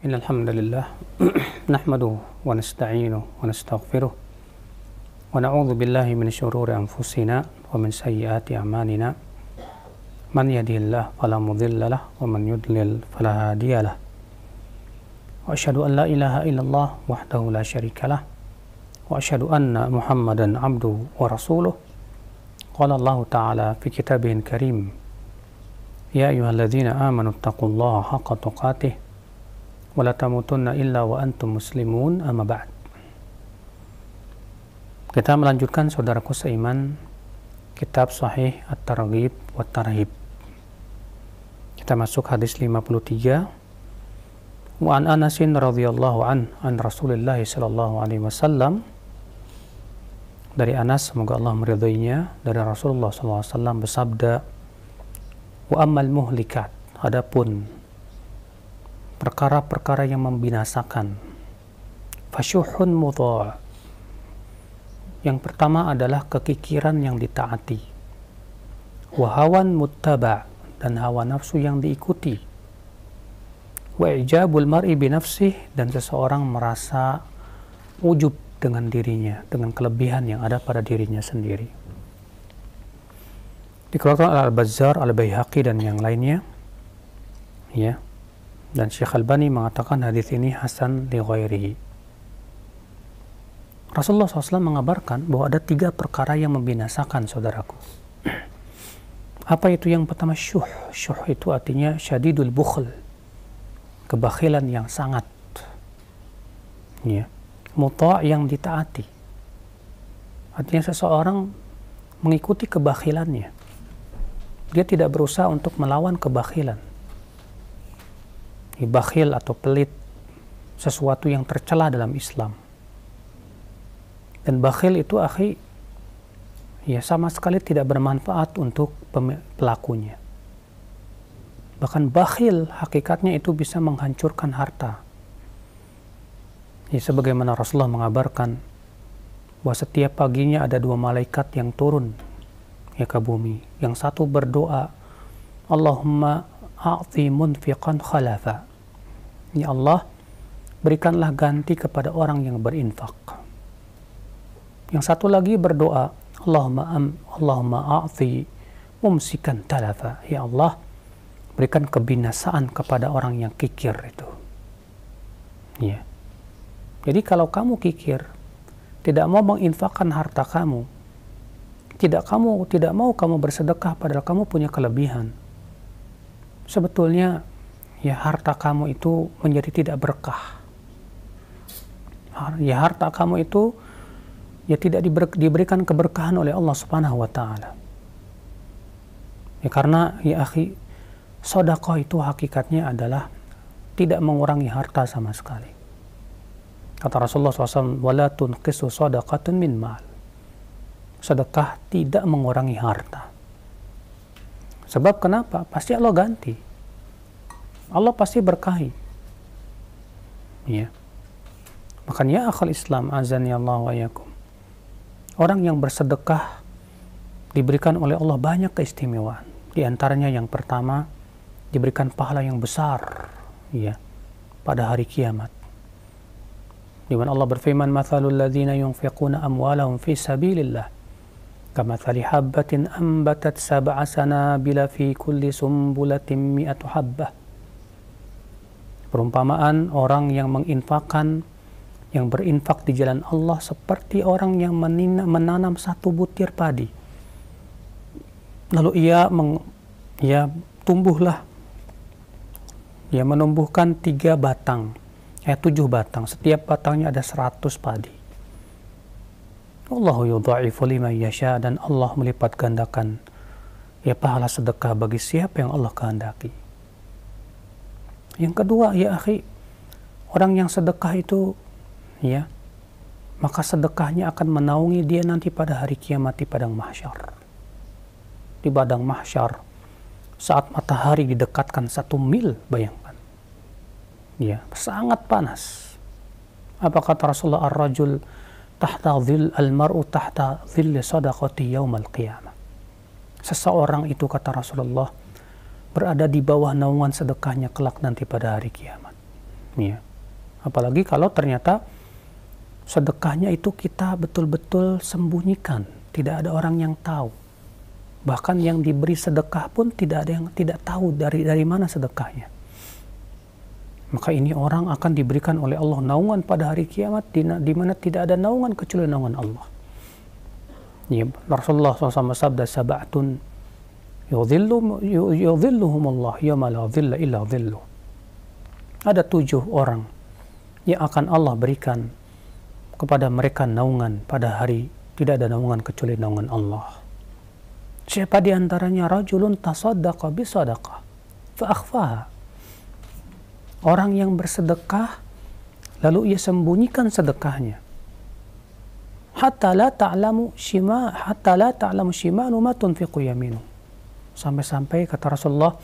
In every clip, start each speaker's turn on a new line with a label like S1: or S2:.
S1: إن الحمد لله نحمده ونستعينه ونستغفره ونعوذ بالله من شرور أنفسنا ومن سيئات أعمالنا من يهده الله فلا مضل له ومن يضلل فلا هادي له وأشهد أن لا إله إلا الله وحده لا شريك له وأشهد أن محمدا عبده ورسوله قال الله تعالى في كتابه الكريم يا أيها الذين آمنوا اتقوا الله حق تقاته wala tamutunna illa wa antum muslimun amma ba'd kita melanjutkan saudaraku seiman kitab sahih at-targhib wa tarhib kita masuk hadis 53 wa an anasin radhiyallahu an an Rasulillah sallallahu alaihi wasallam dari Anas semoga Allah meridhoinya dari Rasulullah sallallahu alaihi wasallam bersabda wa ammal muhlikat adapun perkara-perkara yang membinasakan. Fasyuhun mudha. Yang pertama adalah kekikiran yang ditaati. Wahawan muttaba dan hawa nafsu yang diikuti. Wa'ijabul mar'i binafsih dan seseorang merasa ujub dengan dirinya, dengan kelebihan yang ada pada dirinya sendiri. Dikeluarkan Al-Bazzar, al bayhaqi dan yang lainnya. Ya dan Syekh Albani mengatakan hadis ini hasan li ghairihi. Rasulullah SAW mengabarkan bahwa ada tiga perkara yang membinasakan saudaraku. Apa itu yang pertama syuh? Syuh itu artinya syadidul bukhl. Kebakhilan yang sangat. Ya. Muta' yang ditaati. Artinya seseorang mengikuti kebakhilannya. Dia tidak berusaha untuk melawan kebakhilan bakhil atau pelit sesuatu yang tercela dalam Islam dan bakhil itu akhi ya sama sekali tidak bermanfaat untuk pelakunya bahkan bakhil hakikatnya itu bisa menghancurkan harta ya, sebagaimana Rasulullah mengabarkan bahwa setiap paginya ada dua malaikat yang turun ya ke bumi yang satu berdoa Allahumma a'ti munfiqan khalafa Ya Allah, berikanlah ganti kepada orang yang berinfak. Yang satu lagi berdoa, Allahumma am, Allahumma a'ti mumsikan talafa. Ya Allah, berikan kebinasaan kepada orang yang kikir itu. Ya. Jadi kalau kamu kikir, tidak mau menginfakkan harta kamu, tidak kamu tidak mau kamu bersedekah padahal kamu punya kelebihan. Sebetulnya ya harta kamu itu menjadi tidak berkah. Ya harta kamu itu ya tidak diber, diberikan keberkahan oleh Allah Subhanahu wa taala. Ya karena ya akhi, sedekah itu hakikatnya adalah tidak mengurangi harta sama sekali. Kata Rasulullah SAW, "Wala tunqisu sadaqatun min mal." Sedekah tidak mengurangi harta. Sebab kenapa? Pasti Allah ganti. Allah pasti berkahi. Ya. Makanya akal Islam azan ya Allah wa yakum. Orang yang bersedekah diberikan oleh Allah banyak keistimewaan. Di antaranya yang pertama diberikan pahala yang besar ya pada hari kiamat. Di mana Allah berfirman, "Matsalul ladzina yunfiquna amwalahum fi sabilillah." كمثل ambatat sab'a sana bila fi kulli sumbulatin mi'atu habbah Perumpamaan orang yang menginfakkan, yang berinfak di jalan Allah seperti orang yang menanam satu butir padi. Lalu ia meng, ia tumbuhlah, ia menumbuhkan tiga batang, eh tujuh batang. Setiap batangnya ada seratus padi. Allahu yudha'ifu liman yasha dan Allah melipat gandakan ya pahala sedekah bagi siapa yang Allah kehendaki. Yang kedua ya akhi, orang yang sedekah itu ya maka sedekahnya akan menaungi dia nanti pada hari kiamat di padang mahsyar. Di padang mahsyar saat matahari didekatkan satu mil, bayangkan. Ya, sangat panas. Apa kata Rasulullah Ar-Rajul tahta dhil al-mar'u tahta zil sadaqati yawmal qiyamah. Seseorang itu kata Rasulullah berada di bawah naungan sedekahnya kelak nanti pada hari kiamat. Ya. Apalagi kalau ternyata sedekahnya itu kita betul-betul sembunyikan, tidak ada orang yang tahu. Bahkan yang diberi sedekah pun tidak ada yang tidak tahu dari dari mana sedekahnya. Maka ini orang akan diberikan oleh Allah naungan pada hari kiamat di, di mana tidak ada naungan kecuali naungan Allah. Ya, Rasulullah SAW sabda sabatun yudhillum, yudhilluhum Allah yama la dhilla illa dhillu. Ada tujuh orang yang akan Allah berikan kepada mereka naungan pada hari tidak ada naungan kecuali naungan Allah. Siapa di antaranya rajulun tasaddaqa bisadaqah fa akhfaha. Orang yang bersedekah lalu ia sembunyikan sedekahnya. Hatta la ta'lamu shima hatta la ta'lamu shimanu ma tunfiqu yaminu sampai-sampai kata Rasulullah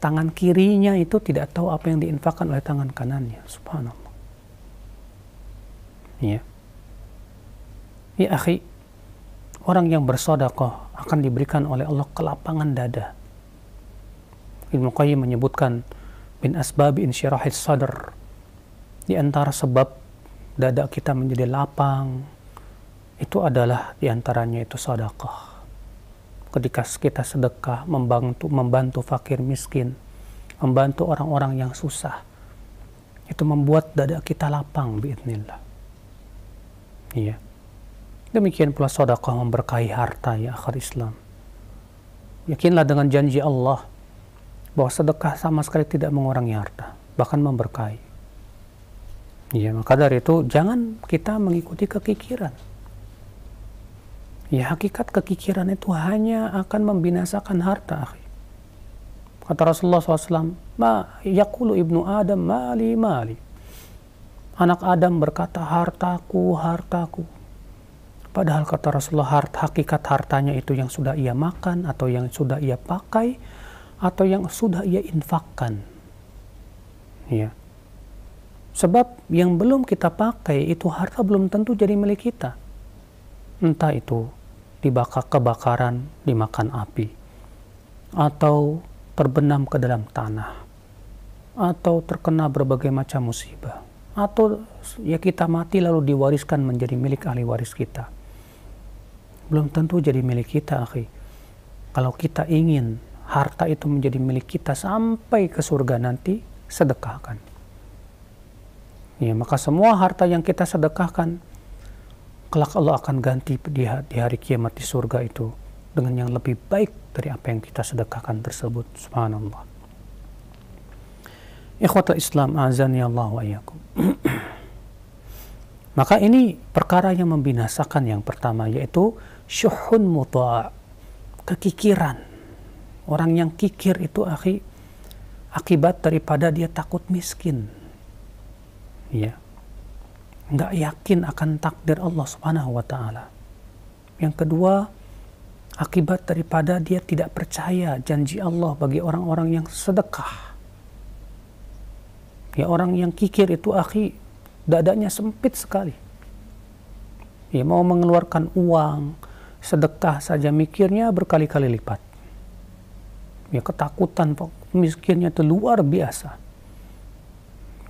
S1: tangan kirinya itu tidak tahu apa yang diinfakkan oleh tangan kanannya subhanallah ya ya akhi orang yang bersodakoh akan diberikan oleh Allah kelapangan dada Ibnu Qayyim menyebutkan bin asbab insyirahis sadr di antara sebab dada kita menjadi lapang itu adalah diantaranya itu sodakoh ketika kita sedekah membantu membantu fakir miskin membantu orang-orang yang susah itu membuat dada kita lapang biidnillah iya demikian pula sedekah memberkahi harta ya akhir Islam yakinlah dengan janji Allah bahwa sedekah sama sekali tidak mengurangi harta bahkan memberkahi iya maka dari itu jangan kita mengikuti kekikiran Ya hakikat kekikiran itu hanya akan membinasakan harta. Akhi. Kata Rasulullah SAW, Ma yakulu ibnu Adam mali mali. Anak Adam berkata, hartaku, hartaku. Padahal kata Rasulullah, hart, hakikat hartanya itu yang sudah ia makan, atau yang sudah ia pakai, atau yang sudah ia infakkan. Ya. Sebab yang belum kita pakai itu harta belum tentu jadi milik kita. Entah itu dibakar kebakaran dimakan api atau terbenam ke dalam tanah atau terkena berbagai macam musibah atau ya kita mati lalu diwariskan menjadi milik ahli waris kita belum tentu jadi milik kita akhi kalau kita ingin harta itu menjadi milik kita sampai ke surga nanti sedekahkan ya maka semua harta yang kita sedekahkan kelak Allah akan ganti di, di hari kiamat di surga itu dengan yang lebih baik dari apa yang kita sedekahkan tersebut. Subhanallah. ikhwata Islam azani Allah wa iyyakum. Maka ini perkara yang membinasakan yang pertama yaitu syuhun muta' kekikiran. Orang yang kikir itu akhi akibat daripada dia takut miskin. Ya nggak yakin akan takdir Allah Subhanahu wa taala. Yang kedua, akibat daripada dia tidak percaya janji Allah bagi orang-orang yang sedekah. Ya orang yang kikir itu akhi dadanya sempit sekali. Ya mau mengeluarkan uang, sedekah saja mikirnya berkali-kali lipat. Ya ketakutan miskinnya itu luar biasa.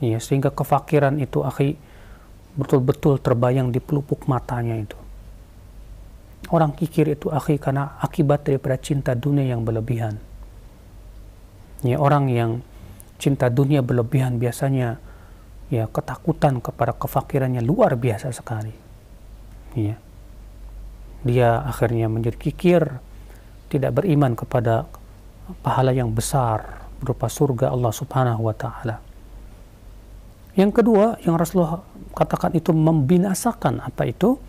S1: Ya sehingga kefakiran itu akhi betul-betul terbayang di pelupuk matanya itu. Orang kikir itu akhi karena akibat daripada cinta dunia yang berlebihan. Ya, orang yang cinta dunia berlebihan biasanya ya ketakutan kepada kefakirannya luar biasa sekali. Ya. Dia akhirnya menjadi kikir, tidak beriman kepada pahala yang besar berupa surga Allah Subhanahu wa taala. Yang kedua, yang Rasulullah katakan itu membinasakan apa itu?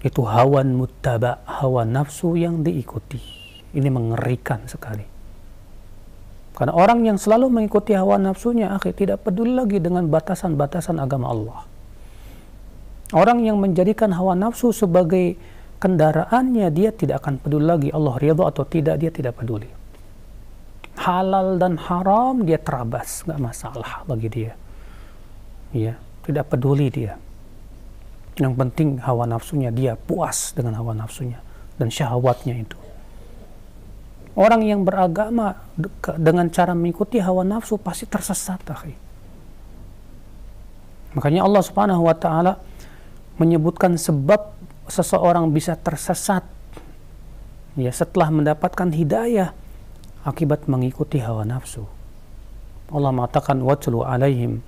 S1: Itu hawa mutaba, hawa nafsu yang diikuti. Ini mengerikan sekali. Karena orang yang selalu mengikuti hawa nafsunya, akhir tidak peduli lagi dengan batasan-batasan agama Allah. Orang yang menjadikan hawa nafsu sebagai kendaraannya, dia tidak akan peduli lagi Allah ridho atau tidak, dia tidak peduli. Halal dan haram, dia terabas, nggak masalah bagi dia ya tidak peduli dia yang penting hawa nafsunya dia puas dengan hawa nafsunya dan syahwatnya itu orang yang beragama dengan cara mengikuti hawa nafsu pasti tersesat akhi makanya Allah subhanahu wa ta'ala menyebutkan sebab seseorang bisa tersesat ya setelah mendapatkan hidayah akibat mengikuti hawa nafsu Allah mengatakan wa alaihim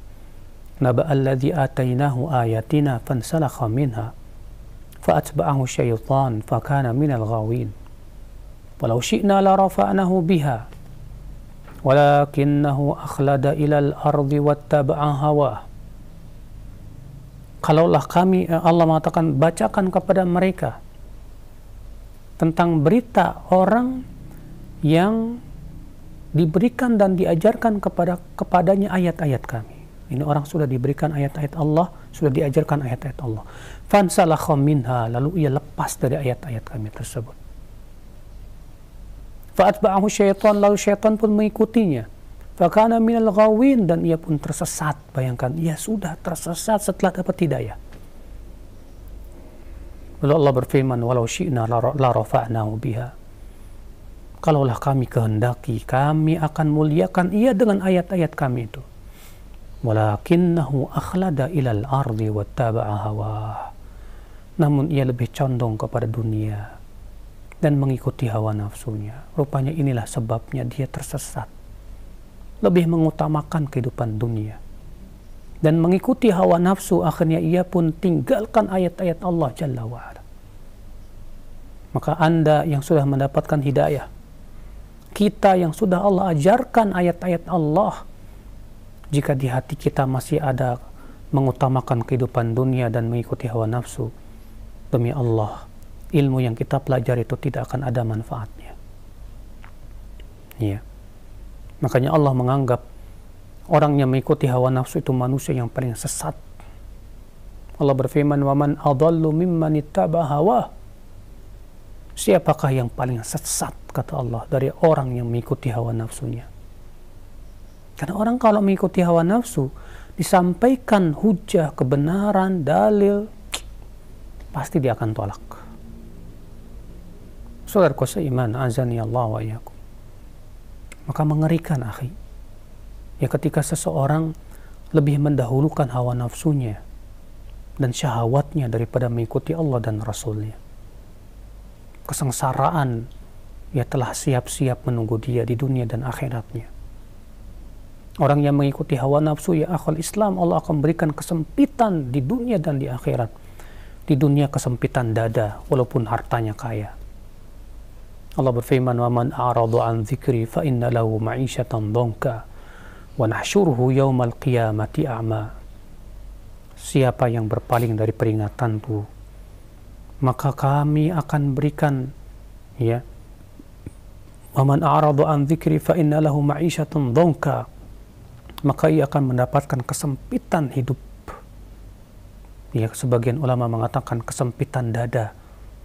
S1: atainahu ayatina fansalakha minha Kalaulah kami, eh, Allah mengatakan, bacakan kepada mereka tentang berita orang yang diberikan dan diajarkan kepada kepadanya ayat-ayat kami. Ini orang sudah diberikan ayat-ayat Allah, sudah diajarkan ayat-ayat Allah. Fansalakha minha, lalu ia lepas dari ayat-ayat kami tersebut. Fa'atba'ahu syaitan, lalu syaitan pun mengikutinya. Fakana minal ghawin, dan ia pun tersesat. Bayangkan, ia sudah tersesat setelah dapat hidayah. Lalu Allah berfirman, walau syi'na la rafa'nahu biha. Kalaulah kami kehendaki, kami akan muliakan ia dengan ayat-ayat kami itu walakinnahu akhlada ilal ardi wattaba'a namun ia lebih condong kepada dunia dan mengikuti hawa nafsunya rupanya inilah sebabnya dia tersesat lebih mengutamakan kehidupan dunia dan mengikuti hawa nafsu akhirnya ia pun tinggalkan ayat-ayat Allah Jalla wa'ala maka anda yang sudah mendapatkan hidayah kita yang sudah Allah ajarkan ayat-ayat Allah jika di hati kita masih ada mengutamakan kehidupan dunia dan mengikuti hawa nafsu, demi Allah, ilmu yang kita pelajari itu tidak akan ada manfaatnya. Ya. Makanya Allah menganggap orang yang mengikuti hawa nafsu itu manusia yang paling sesat. Allah berfirman, "Waman adallu mimman ittaba hawa." Siapakah yang paling sesat kata Allah dari orang yang mengikuti hawa nafsunya? Karena orang kalau mengikuti hawa nafsu, disampaikan hujah, kebenaran, dalil, pasti dia akan tolak. Saudara kuasa iman, azani Allah wa Maka mengerikan, akhi. Ya ketika seseorang lebih mendahulukan hawa nafsunya dan syahwatnya daripada mengikuti Allah dan Rasulnya. Kesengsaraan ya telah siap-siap menunggu dia di dunia dan akhiratnya orang yang mengikuti hawa nafsu ya akhul Islam Allah akan berikan kesempitan di dunia dan di akhirat di dunia kesempitan dada walaupun hartanya kaya Allah berfirman wa man a'radu an dzikri fa inna lahu ma'isyatan dhanka wa nahsyuruhu yaumal qiyamati a'ma siapa yang berpaling dari peringatanku maka kami akan berikan ya wa man a'radu an dzikri fa inna lahu ma'isyatan dhanka maka ia akan mendapatkan kesempitan hidup. Ya, sebagian ulama mengatakan kesempitan dada,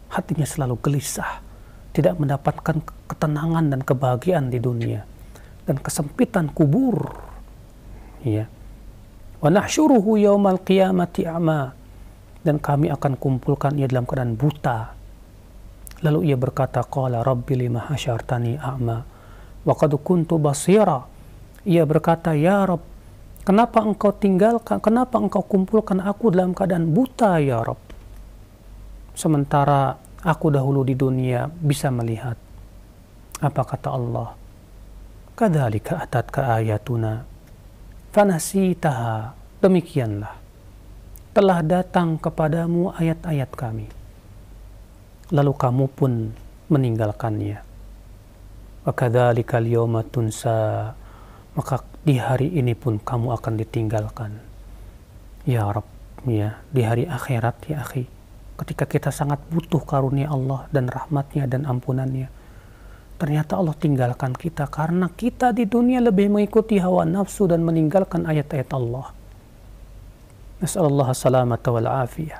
S1: hatinya selalu gelisah, tidak mendapatkan ketenangan dan kebahagiaan di dunia, dan kesempitan kubur. Ya. Wa nahsyuruhu yaumal qiyamati a'ma dan kami akan kumpulkan ia dalam keadaan buta. Lalu ia berkata, Qala Rabbi lima hasyartani a'ma, wa qad kuntu basira ia berkata, Ya Rob, kenapa engkau tinggalkan, kenapa engkau kumpulkan aku dalam keadaan buta, Ya Rob? Sementara aku dahulu di dunia bisa melihat. Apa kata Allah? Kadhalika atatka ayatuna. Fanasitaha. Demikianlah. Telah datang kepadamu ayat-ayat kami. Lalu kamu pun meninggalkannya. Kadhalika liyumatun sa'a maka di hari ini pun kamu akan ditinggalkan. Ya Rabb, ya, di hari akhirat ya akhi, ketika kita sangat butuh karunia Allah dan rahmatnya dan ampunannya, ternyata Allah tinggalkan kita karena kita di dunia lebih mengikuti hawa nafsu dan meninggalkan ayat-ayat Allah. Nasallahu salamata wal afiyah.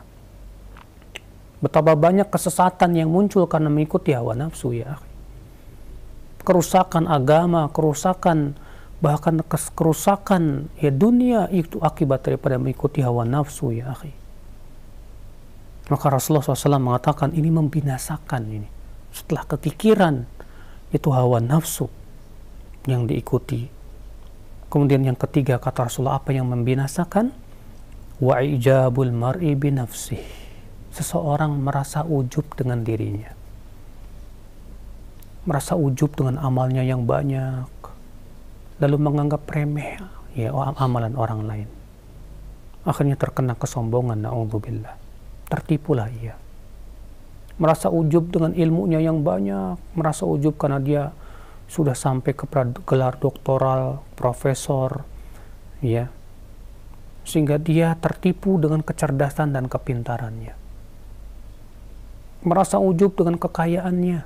S1: Betapa banyak kesesatan yang muncul karena mengikuti hawa nafsu ya Kerusakan agama, kerusakan bahkan kerusakan ya dunia itu akibat daripada mengikuti hawa nafsu ya akhi maka Rasulullah SAW mengatakan ini membinasakan ini setelah kekikiran itu hawa nafsu yang diikuti kemudian yang ketiga kata Rasulullah apa yang membinasakan wa ijabul mar'i bi seseorang merasa ujub dengan dirinya merasa ujub dengan amalnya yang banyak lalu menganggap remeh ya oh, amalan orang lain. Akhirnya terkena kesombongan naudzubillah. Tertipulah ia. Merasa ujub dengan ilmunya yang banyak, merasa ujub karena dia sudah sampai ke gelar doktoral, profesor, ya. Sehingga dia tertipu dengan kecerdasan dan kepintarannya. Merasa ujub dengan kekayaannya,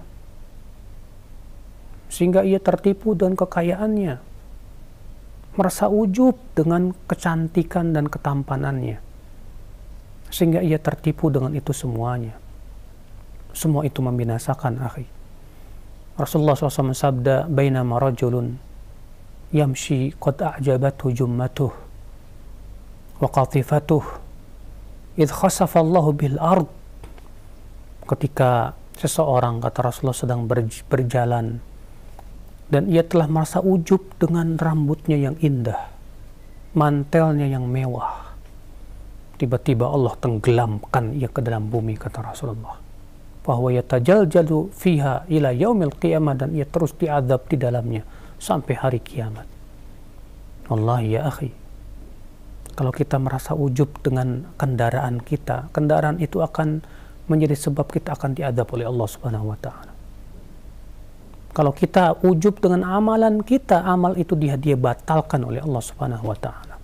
S1: sehingga ia tertipu dengan kekayaannya merasa ujub dengan kecantikan dan ketampanannya. Sehingga ia tertipu dengan itu semuanya. Semua itu membinasakan, akhi. Rasulullah SAW sabda, Bainama rajulun yamshi qad a'jabathu jummatuh wa qatifatuh khasafa Allah bil ard ketika seseorang kata Rasulullah sedang berjalan dan ia telah merasa ujub dengan rambutnya yang indah, mantelnya yang mewah. Tiba-tiba Allah tenggelamkan ia ke dalam bumi, kata Rasulullah. Bahwa ia tajal jadu fiha ila yaumil qiyamah dan ia terus diadab di dalamnya sampai hari kiamat. Allah ya akhi, kalau kita merasa ujub dengan kendaraan kita, kendaraan itu akan menjadi sebab kita akan diadab oleh Allah Subhanahu wa taala. Kalau kita ujub dengan amalan kita, amal itu dia dia batalkan oleh Allah Subhanahu wa taala.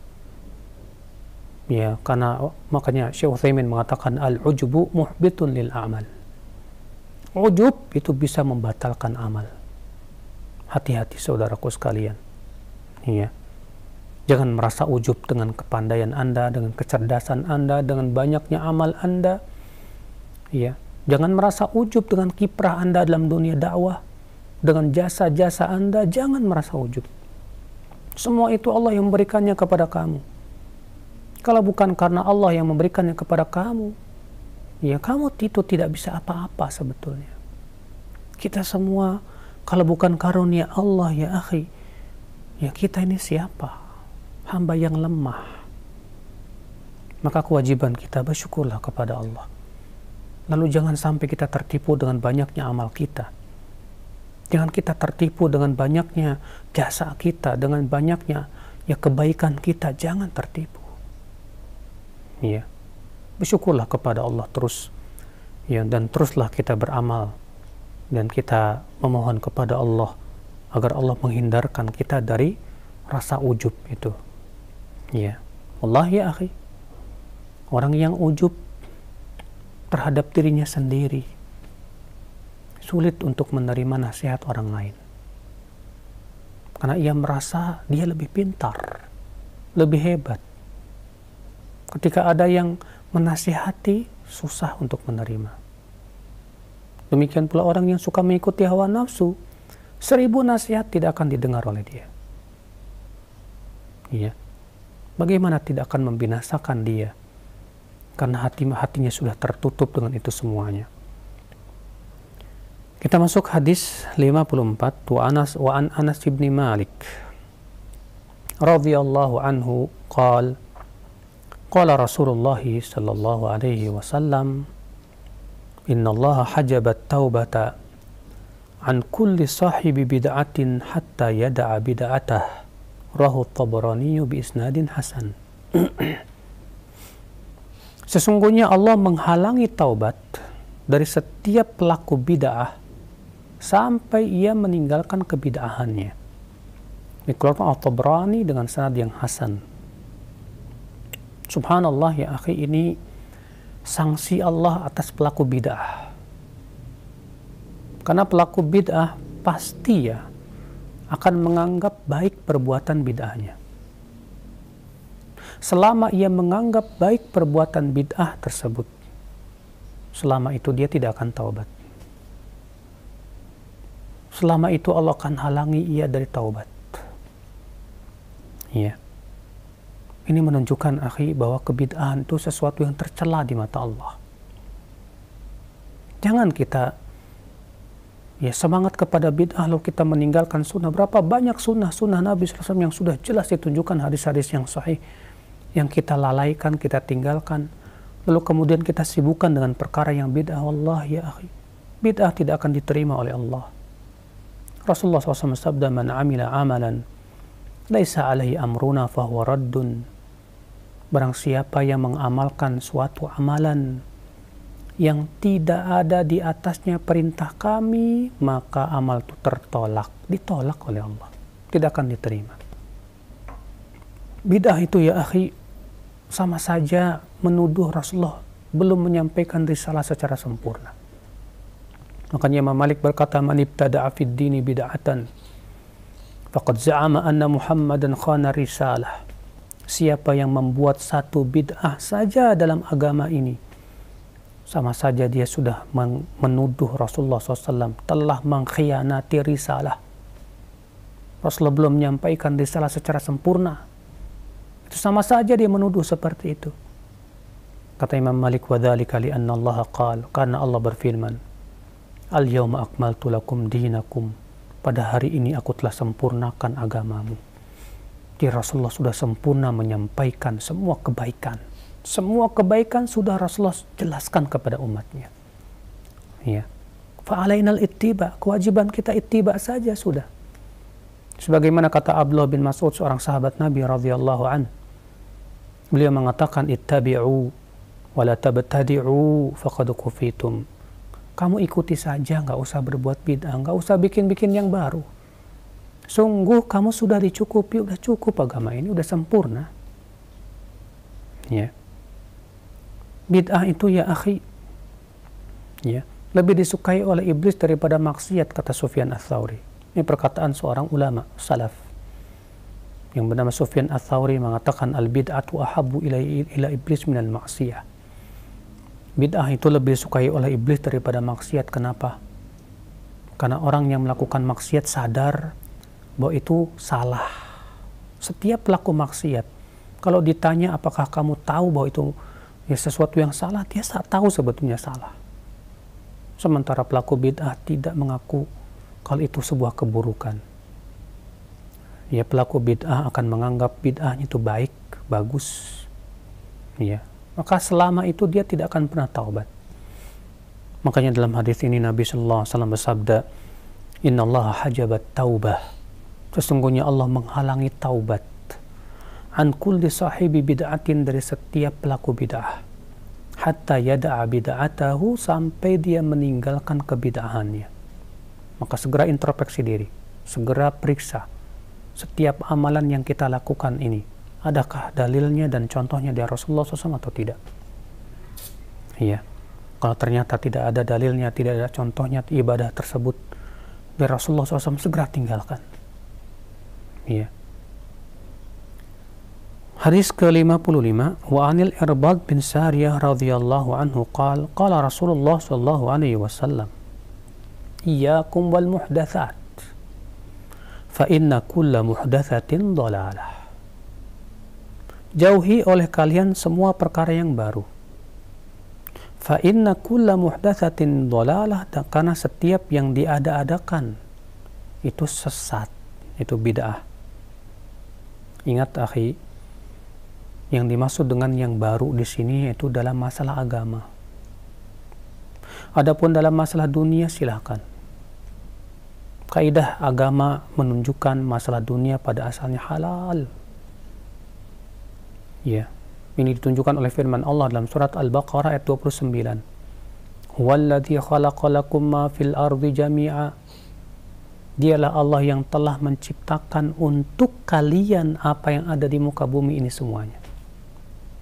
S1: Ya, karena makanya Syekh Utsaimin mengatakan al-ujubu muhbitun lil amal. Ujub itu bisa membatalkan amal. Hati-hati saudaraku sekalian. Iya. Jangan merasa ujub dengan kepandaian Anda, dengan kecerdasan Anda, dengan banyaknya amal Anda. Ya, jangan merasa ujub dengan kiprah Anda dalam dunia dakwah dengan jasa-jasa Anda, jangan merasa wujud. Semua itu Allah yang memberikannya kepada kamu. Kalau bukan karena Allah yang memberikannya kepada kamu, ya kamu itu tidak bisa apa-apa sebetulnya. Kita semua, kalau bukan karunia Allah ya akhi, ya kita ini siapa? Hamba yang lemah. Maka kewajiban kita bersyukurlah kepada Allah. Lalu jangan sampai kita tertipu dengan banyaknya amal kita Jangan kita tertipu dengan banyaknya jasa kita, dengan banyaknya ya kebaikan kita. Jangan tertipu. Ya. Bersyukurlah kepada Allah terus. Ya, dan teruslah kita beramal dan kita memohon kepada Allah agar Allah menghindarkan kita dari rasa ujub itu. Ya. Allah ya akhi. Orang yang ujub terhadap dirinya sendiri sulit untuk menerima nasihat orang lain. Karena ia merasa dia lebih pintar, lebih hebat. Ketika ada yang menasihati, susah untuk menerima. Demikian pula orang yang suka mengikuti hawa nafsu, seribu nasihat tidak akan didengar oleh dia. Iya. Bagaimana tidak akan membinasakan dia? Karena hati hatinya sudah tertutup dengan itu semuanya. Kita masuk hadis 54 wa Anas wa an Anas bin Malik radhiyallahu anhu qal qala Rasulullah sallallahu alaihi wasallam inna Allah hajaba taubata an kulli sahibi bid'atin hatta yada'a bid'atah rahu tabarani bi isnadin hasan Sesungguhnya Allah menghalangi taubat dari setiap pelaku bid'ah ah sampai ia meninggalkan kebidahannya. Dikeluarkan atau tabrani dengan sanad yang hasan. Subhanallah ya akhi ini sanksi Allah atas pelaku bid'ah. Karena pelaku bid'ah pasti ya akan menganggap baik perbuatan bid'ahnya. Selama ia menganggap baik perbuatan bid'ah tersebut, selama itu dia tidak akan taubat selama itu Allah akan halangi ia dari taubat. Ya. Ini menunjukkan akhi bahwa kebid'ahan itu sesuatu yang tercela di mata Allah. Jangan kita ya semangat kepada bid'ah lalu kita meninggalkan sunnah. Berapa banyak sunnah-sunnah Nabi SAW yang sudah jelas ditunjukkan hadis-hadis yang sahih yang kita lalaikan, kita tinggalkan. Lalu kemudian kita sibukkan dengan perkara yang bid'ah. Allah ya akhi, bid'ah tidak akan diterima oleh Allah Rasulullah SAW sabda man amila amalan laisa alaihi amruna fahuwa raddun barang siapa yang mengamalkan suatu amalan yang tidak ada di atasnya perintah kami maka amal itu tertolak ditolak oleh Allah tidak akan diterima bidah itu ya akhi sama saja menuduh Rasulullah belum menyampaikan risalah secara sempurna Makanya Imam Malik berkata man ibtada'a fid dini bid'atan faqad za'ama anna Muhammadan khana risalah. Siapa yang membuat satu bid'ah saja dalam agama ini sama saja dia sudah menuduh Rasulullah SAW telah mengkhianati risalah. Rasulullah belum menyampaikan risalah secara sempurna. Itu sama saja dia menuduh seperti itu. Kata Imam Malik, وَذَلِكَ لِأَنَّ اللَّهَ قَالَ Karena Allah berfirman, Al-yawma akmaltu lakum dinakum. Pada hari ini aku telah sempurnakan agamamu. Di Rasulullah sudah sempurna menyampaikan semua kebaikan. Semua kebaikan sudah Rasulullah jelaskan kepada umatnya. Ya. Fa'alainal ittiba. Kewajiban kita ittiba saja sudah. Sebagaimana kata Abdullah bin Mas'ud seorang sahabat Nabi radhiyallahu an. Beliau mengatakan ittabi'u wa la tabtadi'u faqad kufitum kamu ikuti saja, nggak usah berbuat bid'ah, nggak usah bikin-bikin yang baru. Sungguh kamu sudah dicukupi, udah cukup agama ini, udah sempurna. Ya. Bid'ah itu ya akhi, ya, lebih disukai oleh iblis daripada maksiat, kata Sufyan Athauri. Ini perkataan seorang ulama, salaf. Yang bernama Sufyan Athauri mengatakan al-bid'atu habu ila, ila iblis minal maksiat. Bid'ah itu lebih sukai oleh iblis daripada maksiat. Kenapa? Karena orang yang melakukan maksiat sadar bahwa itu salah. Setiap pelaku maksiat, kalau ditanya apakah kamu tahu bahwa itu ya sesuatu yang salah, dia tak tahu sebetulnya salah. Sementara pelaku bid'ah tidak mengaku kalau itu sebuah keburukan. Ya pelaku bid'ah akan menganggap bid'ah itu baik, bagus. Ya, maka selama itu dia tidak akan pernah taubat. Makanya dalam hadis ini Nabi Shallallahu Alaihi Wasallam bersabda, Inna Allah hajabat taubah. Sesungguhnya Allah menghalangi taubat. An kulli sahibi bid'atin dari setiap pelaku bid'ah. Hatta yada'a bid'atahu sampai dia meninggalkan kebid'ahannya. Maka segera introspeksi diri. Segera periksa setiap amalan yang kita lakukan ini Adakah dalilnya dan contohnya dari Rasulullah SAW atau tidak? Iya. Kalau ternyata tidak ada dalilnya, tidak ada contohnya ibadah tersebut dari Rasulullah SAW segera tinggalkan. Iya. Hadis ke-55 wa anil Irbad bin Sariyah radhiyallahu anhu qala qala Rasulullah sallallahu alaihi wasallam Iyyakum wal muhdatsat fa inna kulla muhdatsatin dalalah jauhi oleh kalian semua perkara yang baru fa inna kulla muhdatsatin dhalalah karena setiap yang diada-adakan itu sesat itu bid'ah ingat akhi yang dimaksud dengan yang baru di sini yaitu dalam masalah agama. Adapun dalam masalah dunia silakan. Kaidah agama menunjukkan masalah dunia pada asalnya halal. Ya. Ini ditunjukkan oleh firman Allah dalam surat Al-Baqarah ayat 29. Huwallazi khalaqalakum ma fil ardi jami'a. Dialah Allah yang telah menciptakan untuk kalian apa yang ada di muka bumi ini semuanya.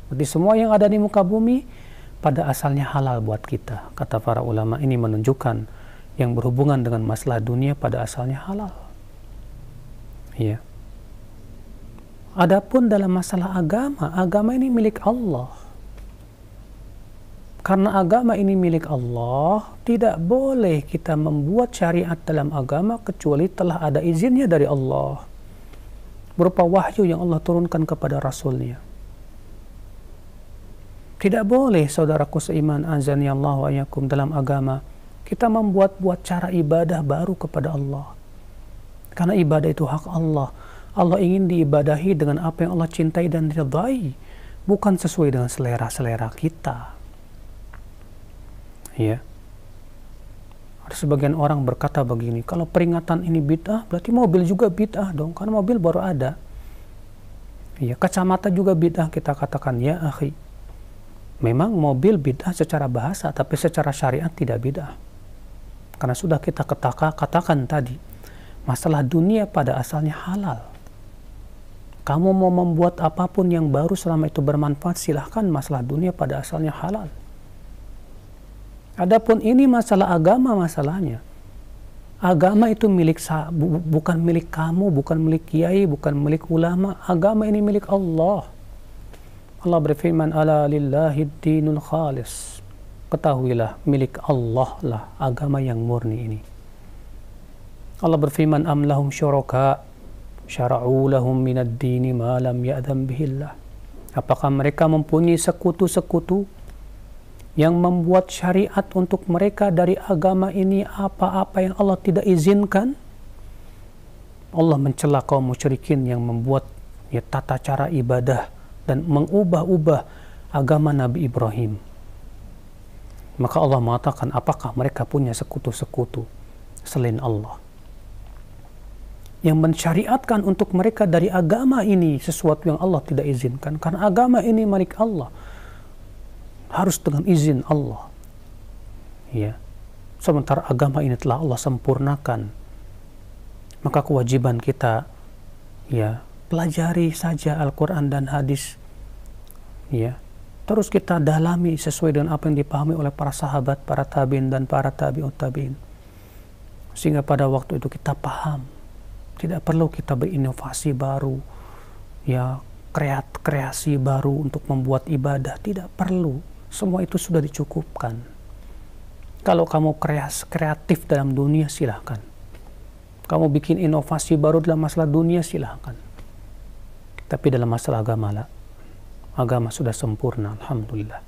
S1: Berarti semua yang ada di muka bumi pada asalnya halal buat kita. Kata para ulama ini menunjukkan yang berhubungan dengan masalah dunia pada asalnya halal. Yeah. Adapun dalam masalah agama, agama ini milik Allah. Karena agama ini milik Allah, tidak boleh kita membuat syariat dalam agama kecuali telah ada izinnya dari Allah. Berupa wahyu yang Allah turunkan kepada Rasulnya. Tidak boleh saudaraku seiman azan ya Allah wa yakum dalam agama kita membuat-buat cara ibadah baru kepada Allah. Karena ibadah itu hak Allah. Allah ingin diibadahi dengan apa yang Allah cintai dan ridhai, bukan sesuai dengan selera-selera kita. Ya. Ada sebagian orang berkata begini, kalau peringatan ini bid'ah, berarti mobil juga bid'ah dong, karena mobil baru ada. Ya, kacamata juga bid'ah kita katakan ya, akhi. Memang mobil bid'ah secara bahasa, tapi secara syariat tidak bid'ah. Karena sudah kita ketaka, katakan tadi, masalah dunia pada asalnya halal. Kamu mau membuat apapun yang baru selama itu bermanfaat, silahkan masalah dunia pada asalnya halal. Adapun ini masalah agama masalahnya. Agama itu milik bu, bukan milik kamu, bukan milik kiai, bukan milik ulama. Agama ini milik Allah. Allah berfirman, "Ala lillahi dinul khalis." Ketahuilah milik Allah lah agama yang murni ini. Allah berfirman, "Am lahum syuraka?" syara'u lahum minad dini ma lam bihillah apakah mereka mempunyai sekutu-sekutu yang membuat syariat untuk mereka dari agama ini apa-apa yang Allah tidak izinkan Allah mencela kaum musyrikin yang membuat ya, tata cara ibadah dan mengubah-ubah agama Nabi Ibrahim maka Allah mengatakan apakah mereka punya sekutu-sekutu selain Allah yang mensyariatkan untuk mereka dari agama ini sesuatu yang Allah tidak izinkan karena agama ini milik Allah harus dengan izin Allah ya sementara agama ini telah Allah sempurnakan maka kewajiban kita ya pelajari saja Al-Qur'an dan hadis ya terus kita dalami sesuai dengan apa yang dipahami oleh para sahabat, para tabi'in dan para tabi'ut tabi'in sehingga pada waktu itu kita paham tidak perlu kita berinovasi baru, ya kreat kreasi baru untuk membuat ibadah. Tidak perlu. Semua itu sudah dicukupkan. Kalau kamu kreas, kreatif dalam dunia, silahkan. Kamu bikin inovasi baru dalam masalah dunia, silahkan. Tapi dalam masalah agama, lah. agama sudah sempurna, Alhamdulillah.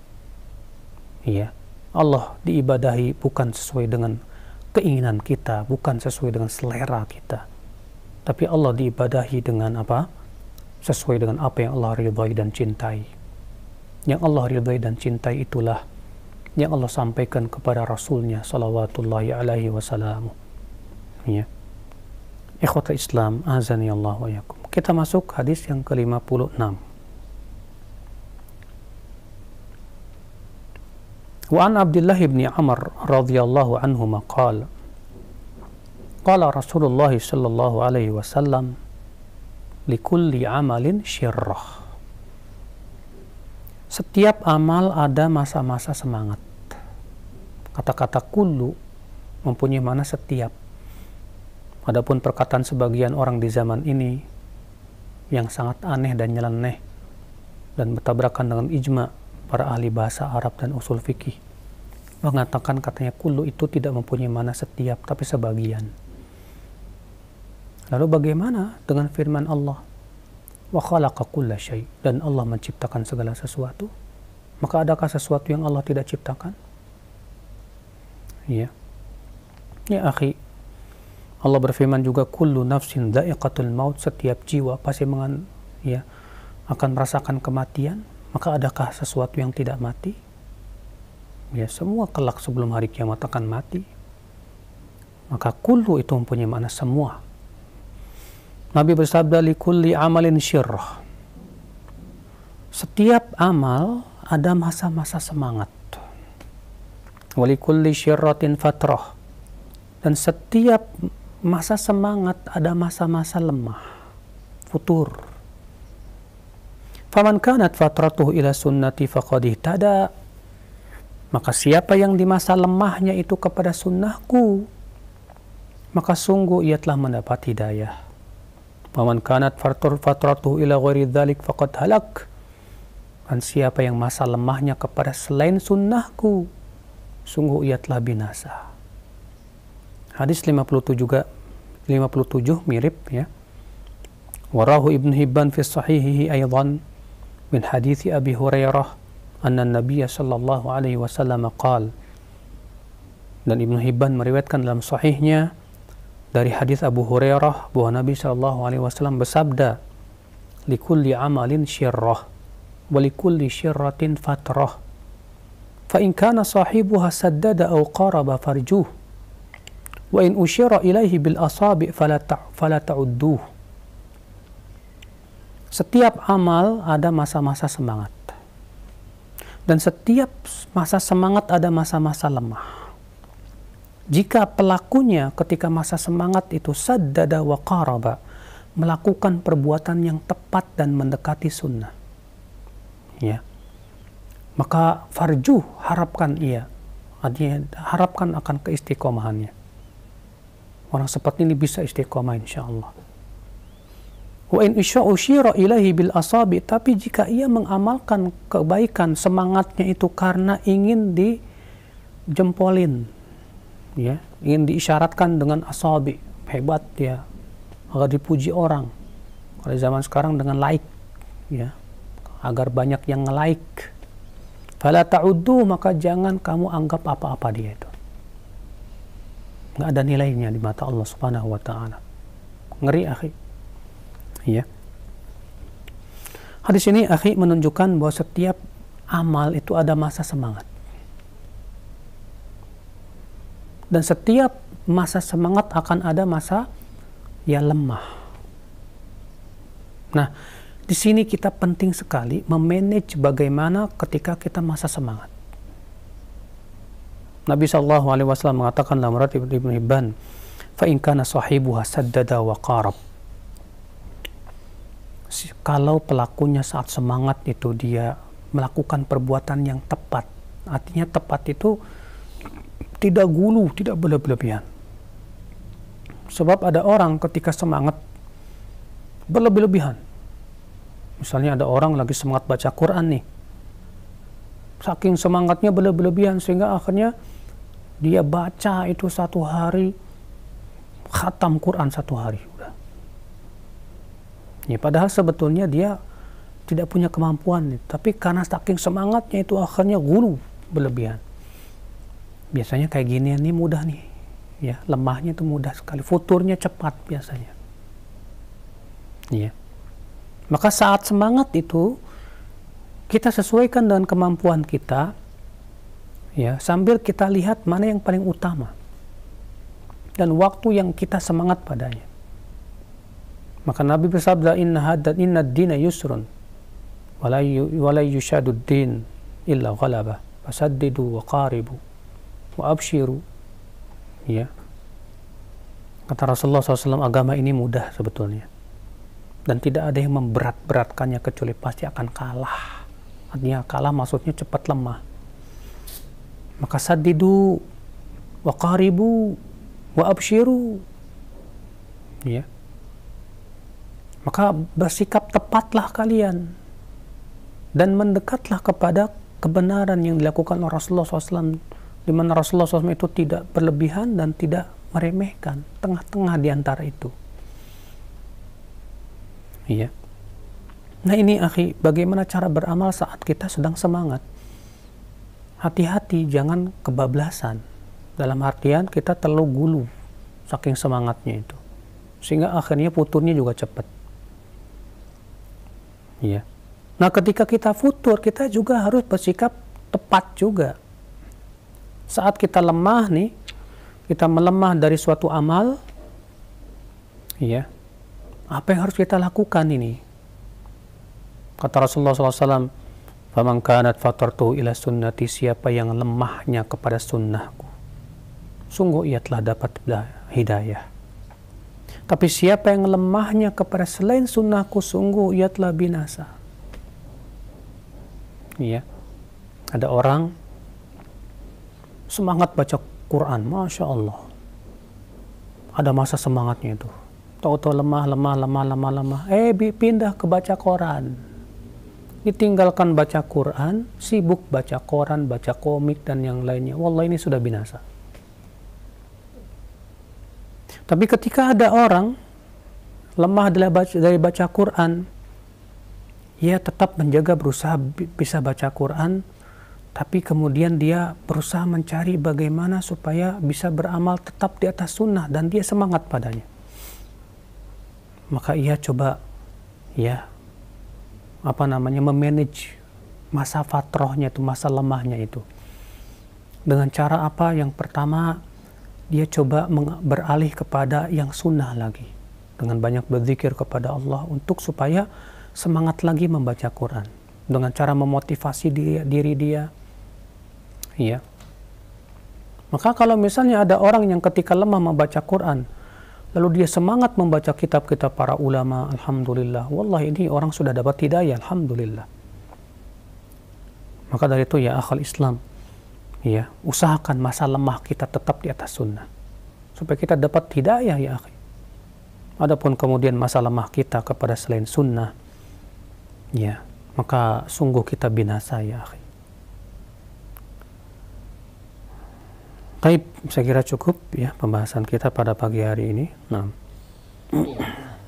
S1: Iya. Allah diibadahi bukan sesuai dengan keinginan kita, bukan sesuai dengan selera kita tapi Allah diibadahi dengan apa? Sesuai dengan apa yang Allah ridhai dan cintai. Yang Allah ridhai dan cintai itulah yang Allah sampaikan kepada Rasulnya salawatullahi alaihi wasallam. Ya. Ikhwata Islam, azani Allah wa yakum. Kita masuk hadis yang ke-56. وعن عبد الله بن عمر رضي الله عنهما Qala Rasulullah sallallahu alaihi wasallam likulli amalin syirrah. Setiap amal ada masa-masa semangat. Kata-kata kullu mempunyai mana setiap. Adapun perkataan sebagian orang di zaman ini yang sangat aneh dan nyeleneh dan bertabrakan dengan ijma para ahli bahasa Arab dan usul fikih mengatakan katanya kullu itu tidak mempunyai mana setiap tapi sebagian. Lalu bagaimana dengan firman Allah? Wa khalaqa kulla syai. Dan Allah menciptakan segala sesuatu. Maka adakah sesuatu yang Allah tidak ciptakan? Iya. Ya akhi, Allah berfirman juga kullu nafsin dha'iqatul maut setiap jiwa pasti mengan, ya, akan merasakan kematian maka adakah sesuatu yang tidak mati ya semua kelak sebelum hari kiamat akan mati maka kullu itu mempunyai makna semua Nabi bersabda kulli amalin syirrah. Setiap amal ada masa-masa semangat. kulli syirratin fatrah. Dan setiap masa semangat ada masa-masa lemah. Futur. Faman kanat fatratuh ila sunnati faqadih tada. Maka siapa yang di masa lemahnya itu kepada sunnahku, maka sungguh ia telah mendapat hidayah Paman kanat fatur fatratu ila ghairi dhalik faqad halak. Dan siapa yang masa lemahnya kepada selain sunnahku, sungguh ia telah binasa. Hadis 57 juga 57 mirip ya. Warahu Ibn Hibban fi sahihihi aydan min hadithi Abi Hurairah anna Nabiya sallallahu alaihi wasallam qala dan Ibn Hibban meriwayatkan dalam sahihnya dari hadis Abu Hurairah bahwa Nabi Shallallahu Alaihi Wasallam bersabda, "Likulli amalin syirrah, walikulli syirratin fatrah. Fa in kana sahibuha saddada au qaraba farjuh. Wa in ushira ilaihi bil asabi fala ta'udduh." Setiap amal ada masa-masa semangat. Dan setiap masa semangat ada masa-masa lemah jika pelakunya ketika masa semangat itu saddada wa qaraba, melakukan perbuatan yang tepat dan mendekati sunnah. Ya. Maka farju harapkan ia, artinya harapkan akan keistiqomahannya. Orang seperti ini bisa istiqomah insya Allah. Wa in usyira ilahi bil asabi, tapi jika ia mengamalkan kebaikan, semangatnya itu karena ingin dijempolin, ya ingin diisyaratkan dengan asabi hebat ya agar dipuji orang kalau zaman sekarang dengan like ya agar banyak yang like fala ta'uddu maka jangan kamu anggap apa-apa dia itu nggak ada nilainya di mata Allah Subhanahu wa taala ngeri akhi ya hadis ini akhi menunjukkan bahwa setiap amal itu ada masa semangat dan setiap masa semangat akan ada masa ya lemah. Nah, di sini kita penting sekali memanage bagaimana ketika kita masa semangat. Nabi Shallallahu Alaihi Wasallam mengatakan dalam riwayat Ibn Hibban, fa in kana sahibuha saddada wa qarab. Kalau pelakunya saat semangat itu dia melakukan perbuatan yang tepat, artinya tepat itu tidak gulu, tidak berlebihan. Sebab ada orang ketika semangat berlebih-lebihan. Misalnya ada orang lagi semangat baca Quran nih. Saking semangatnya berlebihan sehingga akhirnya dia baca itu satu hari khatam Quran satu hari. Ya, padahal sebetulnya dia tidak punya kemampuan, tapi karena saking semangatnya itu akhirnya guru berlebihan biasanya kayak gini ini mudah nih ya lemahnya itu mudah sekali futurnya cepat biasanya ya maka saat semangat itu kita sesuaikan dengan kemampuan kita ya sambil kita lihat mana yang paling utama dan waktu yang kita semangat padanya maka Nabi bersabda inna hadad inna dina yusrun walay yushadud din illa ghalaba fasaddidu wa wa abshiru ya kata Rasulullah SAW agama ini mudah sebetulnya dan tidak ada yang memberat-beratkannya kecuali pasti akan kalah artinya kalah maksudnya cepat lemah maka sadidu wa qaribu wa abshiru ya maka bersikap tepatlah kalian dan mendekatlah kepada kebenaran yang dilakukan oleh Rasulullah SAW di mana Rasulullah SAW itu tidak berlebihan dan tidak meremehkan tengah-tengah di antara itu. Iya. Nah ini akhi, bagaimana cara beramal saat kita sedang semangat? Hati-hati, jangan kebablasan. Dalam artian kita terlalu gulu saking semangatnya itu. Sehingga akhirnya futurnya juga cepat. Iya. Nah ketika kita futur, kita juga harus bersikap tepat juga saat kita lemah nih, kita melemah dari suatu amal, ya, apa yang harus kita lakukan ini? Kata Rasulullah SAW, Faman kanat fatartu ila sunnati siapa yang lemahnya kepada sunnahku. Sungguh ia telah dapat hidayah. Tapi siapa yang lemahnya kepada selain sunnahku sungguh ia telah binasa. Iya. Ada orang semangat baca Quran, masya Allah. Ada masa semangatnya itu. Tahu-tahu lemah, lemah, lemah, lemah, lemah. Eh, pindah ke baca Quran. Ditinggalkan baca Quran, sibuk baca Quran, baca komik, dan yang lainnya. Wallah ini sudah binasa. Tapi ketika ada orang lemah dari baca Quran, ia tetap menjaga berusaha bisa baca Quran, tapi kemudian dia berusaha mencari bagaimana supaya bisa beramal tetap di atas sunnah dan dia semangat padanya. Maka ia coba ya apa namanya memanage masa fatrohnya itu, masa lemahnya itu. Dengan cara apa? Yang pertama dia coba beralih kepada yang sunnah lagi dengan banyak berzikir kepada Allah untuk supaya semangat lagi membaca Quran dengan cara memotivasi diri diri dia Iya. Maka kalau misalnya ada orang yang ketika lemah membaca Quran, lalu dia semangat membaca kitab-kitab para ulama, alhamdulillah. wallah ini orang sudah dapat hidayah, alhamdulillah. Maka dari itu ya akal Islam, ya usahakan masa lemah kita tetap di atas sunnah supaya kita dapat hidayah ya akhi. Adapun kemudian masa lemah kita kepada selain sunnah, ya maka sungguh kita binasa ya akhi. Baik, saya kira cukup ya pembahasan kita pada pagi hari ini. Nah.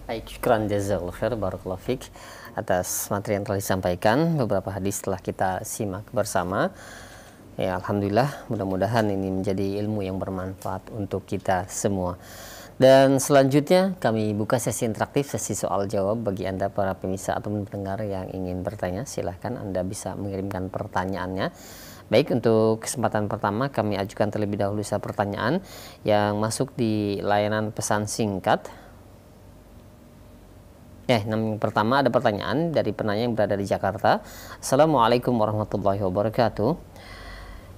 S2: Baik, syukran jazakallahu khair barakallahu fik atas materi yang telah disampaikan. Beberapa hadis telah kita simak bersama. Ya, alhamdulillah mudah-mudahan ini menjadi ilmu yang bermanfaat untuk kita semua. Dan selanjutnya kami buka sesi interaktif, sesi soal jawab bagi Anda para pemirsa atau pendengar yang ingin bertanya. Silahkan Anda bisa mengirimkan pertanyaannya Baik, untuk kesempatan pertama kami ajukan terlebih dahulu satu pertanyaan yang masuk di layanan pesan singkat. Ya, yang pertama ada pertanyaan dari penanya yang berada di Jakarta. Assalamualaikum warahmatullahi wabarakatuh.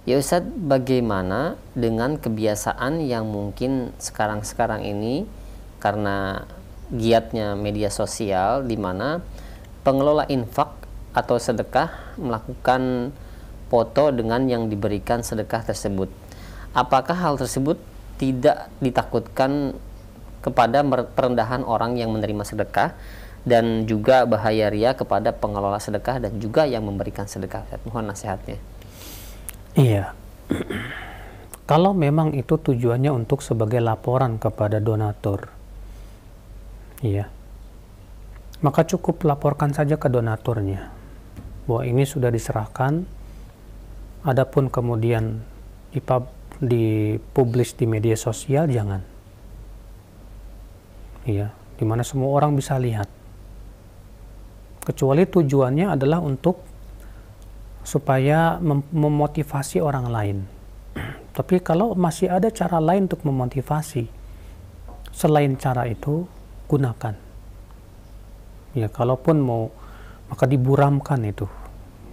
S2: Ya Ustadz, bagaimana dengan kebiasaan yang mungkin sekarang-sekarang ini karena giatnya media sosial di mana pengelola infak atau sedekah melakukan foto dengan yang diberikan sedekah tersebut. Apakah hal tersebut tidak ditakutkan kepada perendahan orang yang menerima sedekah dan juga bahaya ria kepada pengelola sedekah dan juga yang memberikan sedekah. Mohon nasihatnya.
S1: Iya. Kalau memang itu tujuannya untuk sebagai laporan kepada donatur. Iya. Maka cukup laporkan saja ke donaturnya bahwa ini sudah diserahkan Adapun kemudian dipub, dipublish di media sosial jangan. Iya, dimana semua orang bisa lihat. Kecuali tujuannya adalah untuk supaya mem memotivasi orang lain. Tapi kalau masih ada cara lain untuk memotivasi, selain cara itu gunakan. Ya, kalaupun mau maka diburamkan itu.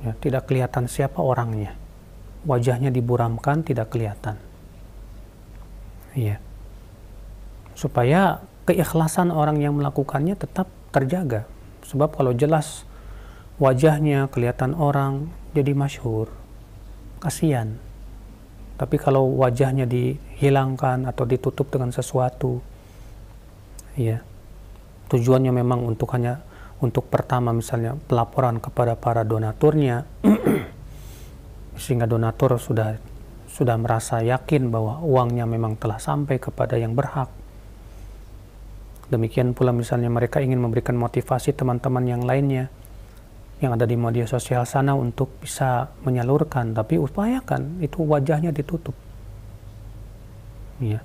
S1: Ya, tidak kelihatan siapa orangnya wajahnya diburamkan tidak kelihatan. Iya. Supaya keikhlasan orang yang melakukannya tetap terjaga. Sebab kalau jelas wajahnya kelihatan orang jadi masyhur. Kasihan. Tapi kalau wajahnya dihilangkan atau ditutup dengan sesuatu, ya tujuannya memang untuk hanya untuk pertama misalnya pelaporan kepada para donaturnya sehingga donatur sudah sudah merasa yakin bahwa uangnya memang telah sampai kepada yang berhak. Demikian pula misalnya mereka ingin memberikan motivasi teman-teman yang lainnya yang ada di media sosial sana untuk bisa menyalurkan, tapi upayakan itu wajahnya ditutup. Ya.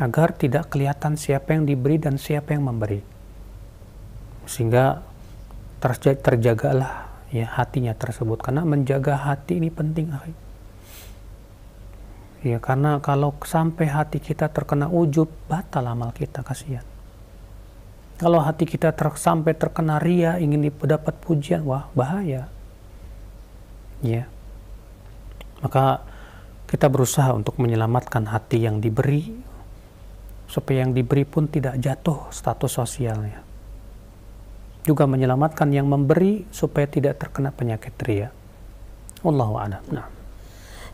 S1: Agar tidak kelihatan siapa yang diberi dan siapa yang memberi. Sehingga terjagalah ya hatinya tersebut karena menjaga hati ini penting ya karena kalau sampai hati kita terkena ujub batal amal kita kasihan kalau hati kita ter, sampai terkena ria ingin dapat pujian wah bahaya ya maka kita berusaha untuk menyelamatkan hati yang diberi supaya yang diberi pun tidak jatuh status sosialnya juga menyelamatkan yang memberi supaya tidak terkena penyakit ria. allahu a'lam. Nah.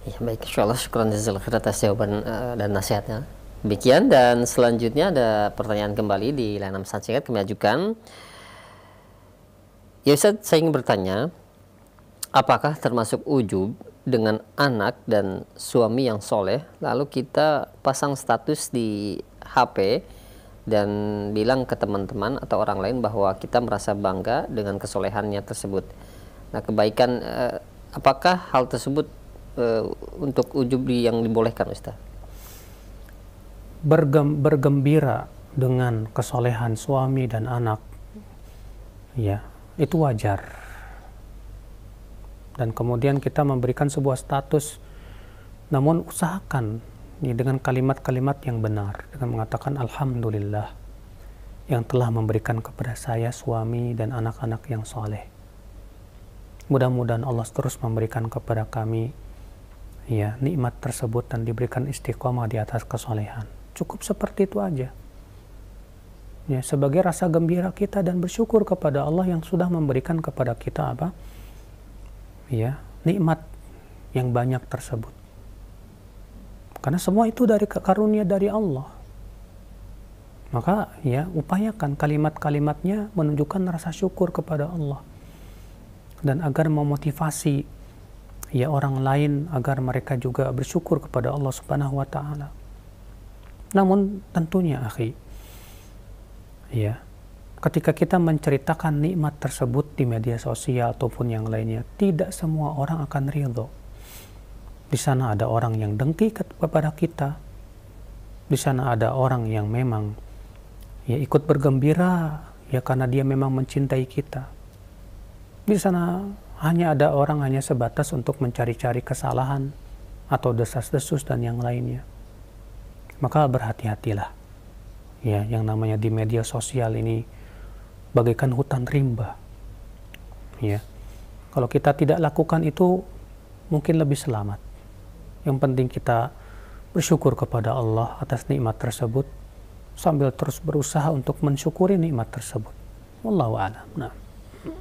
S2: Ya, baik, insyaallah syukran jazil atas jawaban uh, dan nasihatnya. Demikian dan selanjutnya ada pertanyaan kembali di layanan pesan singkat kami ajukan. Ya Ustaz, saya ingin bertanya, apakah termasuk ujub dengan anak dan suami yang soleh, lalu kita pasang status di HP dan bilang ke teman-teman atau orang lain bahwa kita merasa bangga dengan kesolehannya tersebut. Nah, kebaikan eh, apakah hal tersebut eh, untuk ujub yang dibolehkan, Ustaz?
S1: Bergem, bergembira dengan kesolehan suami dan anak, ya itu wajar. Dan kemudian kita memberikan sebuah status, namun usahakan dengan kalimat-kalimat yang benar dengan mengatakan alhamdulillah yang telah memberikan kepada saya suami dan anak-anak yang soleh. Mudah-mudahan Allah terus memberikan kepada kami ya nikmat tersebut dan diberikan istiqomah di atas kesolehan. Cukup seperti itu aja. Ya, sebagai rasa gembira kita dan bersyukur kepada Allah yang sudah memberikan kepada kita apa? Ya, nikmat yang banyak tersebut. Karena semua itu dari karunia dari Allah. Maka ya upayakan kalimat-kalimatnya menunjukkan rasa syukur kepada Allah. Dan agar memotivasi ya orang lain agar mereka juga bersyukur kepada Allah Subhanahu wa taala. Namun tentunya akhi ya ketika kita menceritakan nikmat tersebut di media sosial ataupun yang lainnya, tidak semua orang akan ridho. Di sana ada orang yang dengki kepada kita. Di sana ada orang yang memang ya ikut bergembira ya karena dia memang mencintai kita. Di sana hanya ada orang hanya sebatas untuk mencari-cari kesalahan atau desas-desus dan yang lainnya. Maka berhati-hatilah. Ya, yang namanya di media sosial ini bagaikan hutan rimba. Ya. Kalau kita tidak lakukan itu mungkin lebih selamat. Yang penting kita bersyukur kepada Allah atas nikmat tersebut sambil terus berusaha untuk mensyukuri nikmat tersebut. Wallahu a'lam. Nah.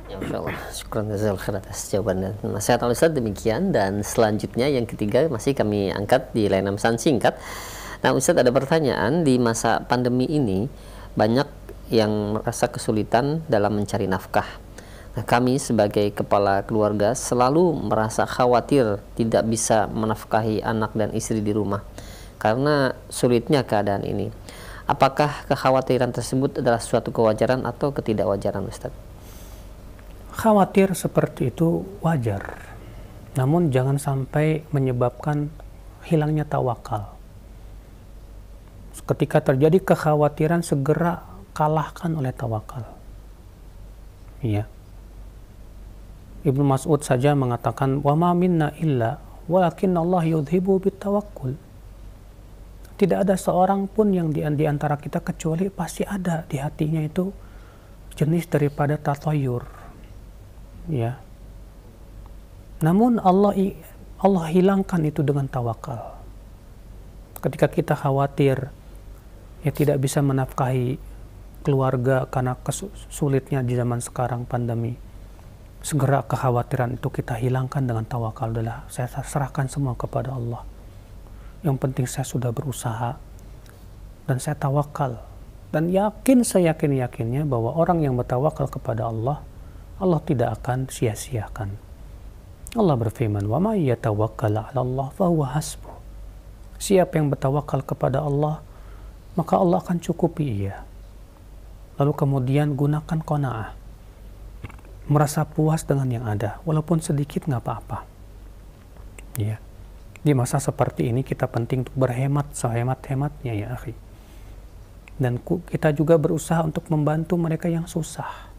S2: Ya, Allah, syukur jazal khair atas jawaban dan nasihat al Ustaz demikian dan selanjutnya yang ketiga masih kami angkat di layanan pesan singkat. Nah Ustaz ada pertanyaan di masa pandemi ini banyak yang merasa kesulitan dalam mencari nafkah Nah, kami sebagai kepala keluarga selalu merasa khawatir tidak bisa menafkahi anak dan istri di rumah karena sulitnya keadaan ini. Apakah kekhawatiran tersebut adalah suatu kewajaran atau ketidakwajaran, Ustaz?
S1: Khawatir seperti itu wajar. Namun jangan sampai menyebabkan hilangnya tawakal. Ketika terjadi kekhawatiran segera kalahkan oleh tawakal. Iya. Ibnu Mas'ud saja mengatakan wa ma minna illa walakin Allah yudhibu bitawakkul tidak ada seorang pun yang di, di antara kita kecuali pasti ada di hatinya itu jenis daripada tatayur. ya namun Allah Allah hilangkan itu dengan tawakal ketika kita khawatir ya tidak bisa menafkahi keluarga karena kesulitnya di zaman sekarang pandemi segera kekhawatiran itu kita hilangkan dengan tawakal adalah saya serahkan semua kepada Allah. Yang penting saya sudah berusaha dan saya tawakal dan yakin saya yakin yakinnya bahwa orang yang bertawakal kepada Allah Allah tidak akan sia-siakan. Allah berfirman, "Wa may yatawakkal 'ala Allah fa huwa hasbu." Siapa yang bertawakal kepada Allah, maka Allah akan cukupi ia. Lalu kemudian gunakan qanaah merasa puas dengan yang ada, walaupun sedikit nggak apa-apa. Ya. Di masa seperti ini kita penting untuk berhemat sehemat-hematnya ya akhi. Dan kita juga berusaha untuk membantu mereka yang susah.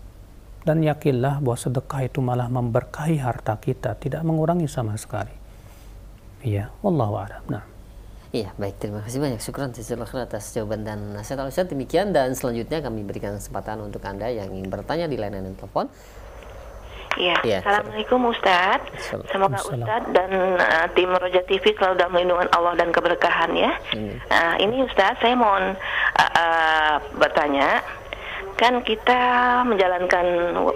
S1: Dan yakinlah bahwa sedekah itu malah memberkahi harta kita, tidak mengurangi sama sekali. Iya, Allah a'lam. Nah.
S2: Iya, baik. Terima kasih banyak. Syukur khair atas jawaban dan nasihat Al Demikian dan selanjutnya kami berikan kesempatan untuk Anda yang ingin bertanya di layanan telepon Iya. Ya. Assalamualaikum Ustadz. Semoga Ustadz dan uh, tim Roja TV selalu dalam lindungan Allah dan keberkahan ya. Hmm. Uh, ini Ustadz saya mohon uh, uh, bertanya, kan kita menjalankan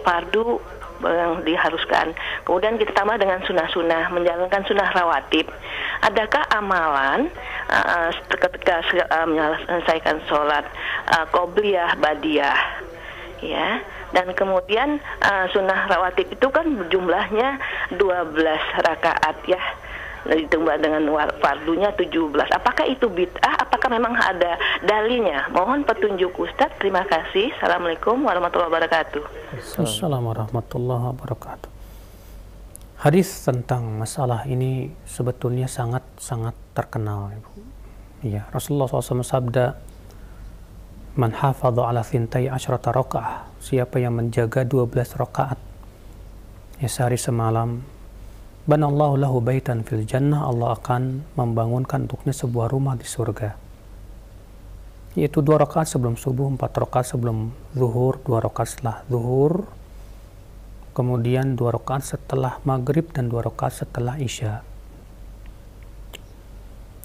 S2: fardu yang diharuskan. Kemudian kita tambah dengan sunnah-sunnah, menjalankan sunnah rawatib. Adakah amalan uh, ketika uh, menyelesaikan sholat uh, qobliyah, badiah, ya? dan kemudian uh, sunnah rawatib itu kan jumlahnya 12 rakaat ya ditambah dengan fardunya 17. Apakah itu bid'ah? Apakah memang ada dalinya? Mohon petunjuk Ustaz. Terima kasih. Assalamualaikum
S1: warahmatullahi wabarakatuh. Assalamualaikum warahmatullahi wabarakatuh. Hadis tentang masalah ini sebetulnya sangat-sangat terkenal, Ibu. Ya, Rasulullah SAW sabda, Man hafadhu ala sintai asyrata raka'ah. Siapa yang menjaga 12 rakaat ya sehari semalam. Banallahu lahu baitan fil jannah. Allah akan membangunkan untuknya sebuah rumah di surga. Yaitu dua rakaat sebelum subuh, empat rakaat sebelum zuhur, dua rakaat setelah zuhur, kemudian dua rakaat setelah maghrib dan dua rakaat setelah isya.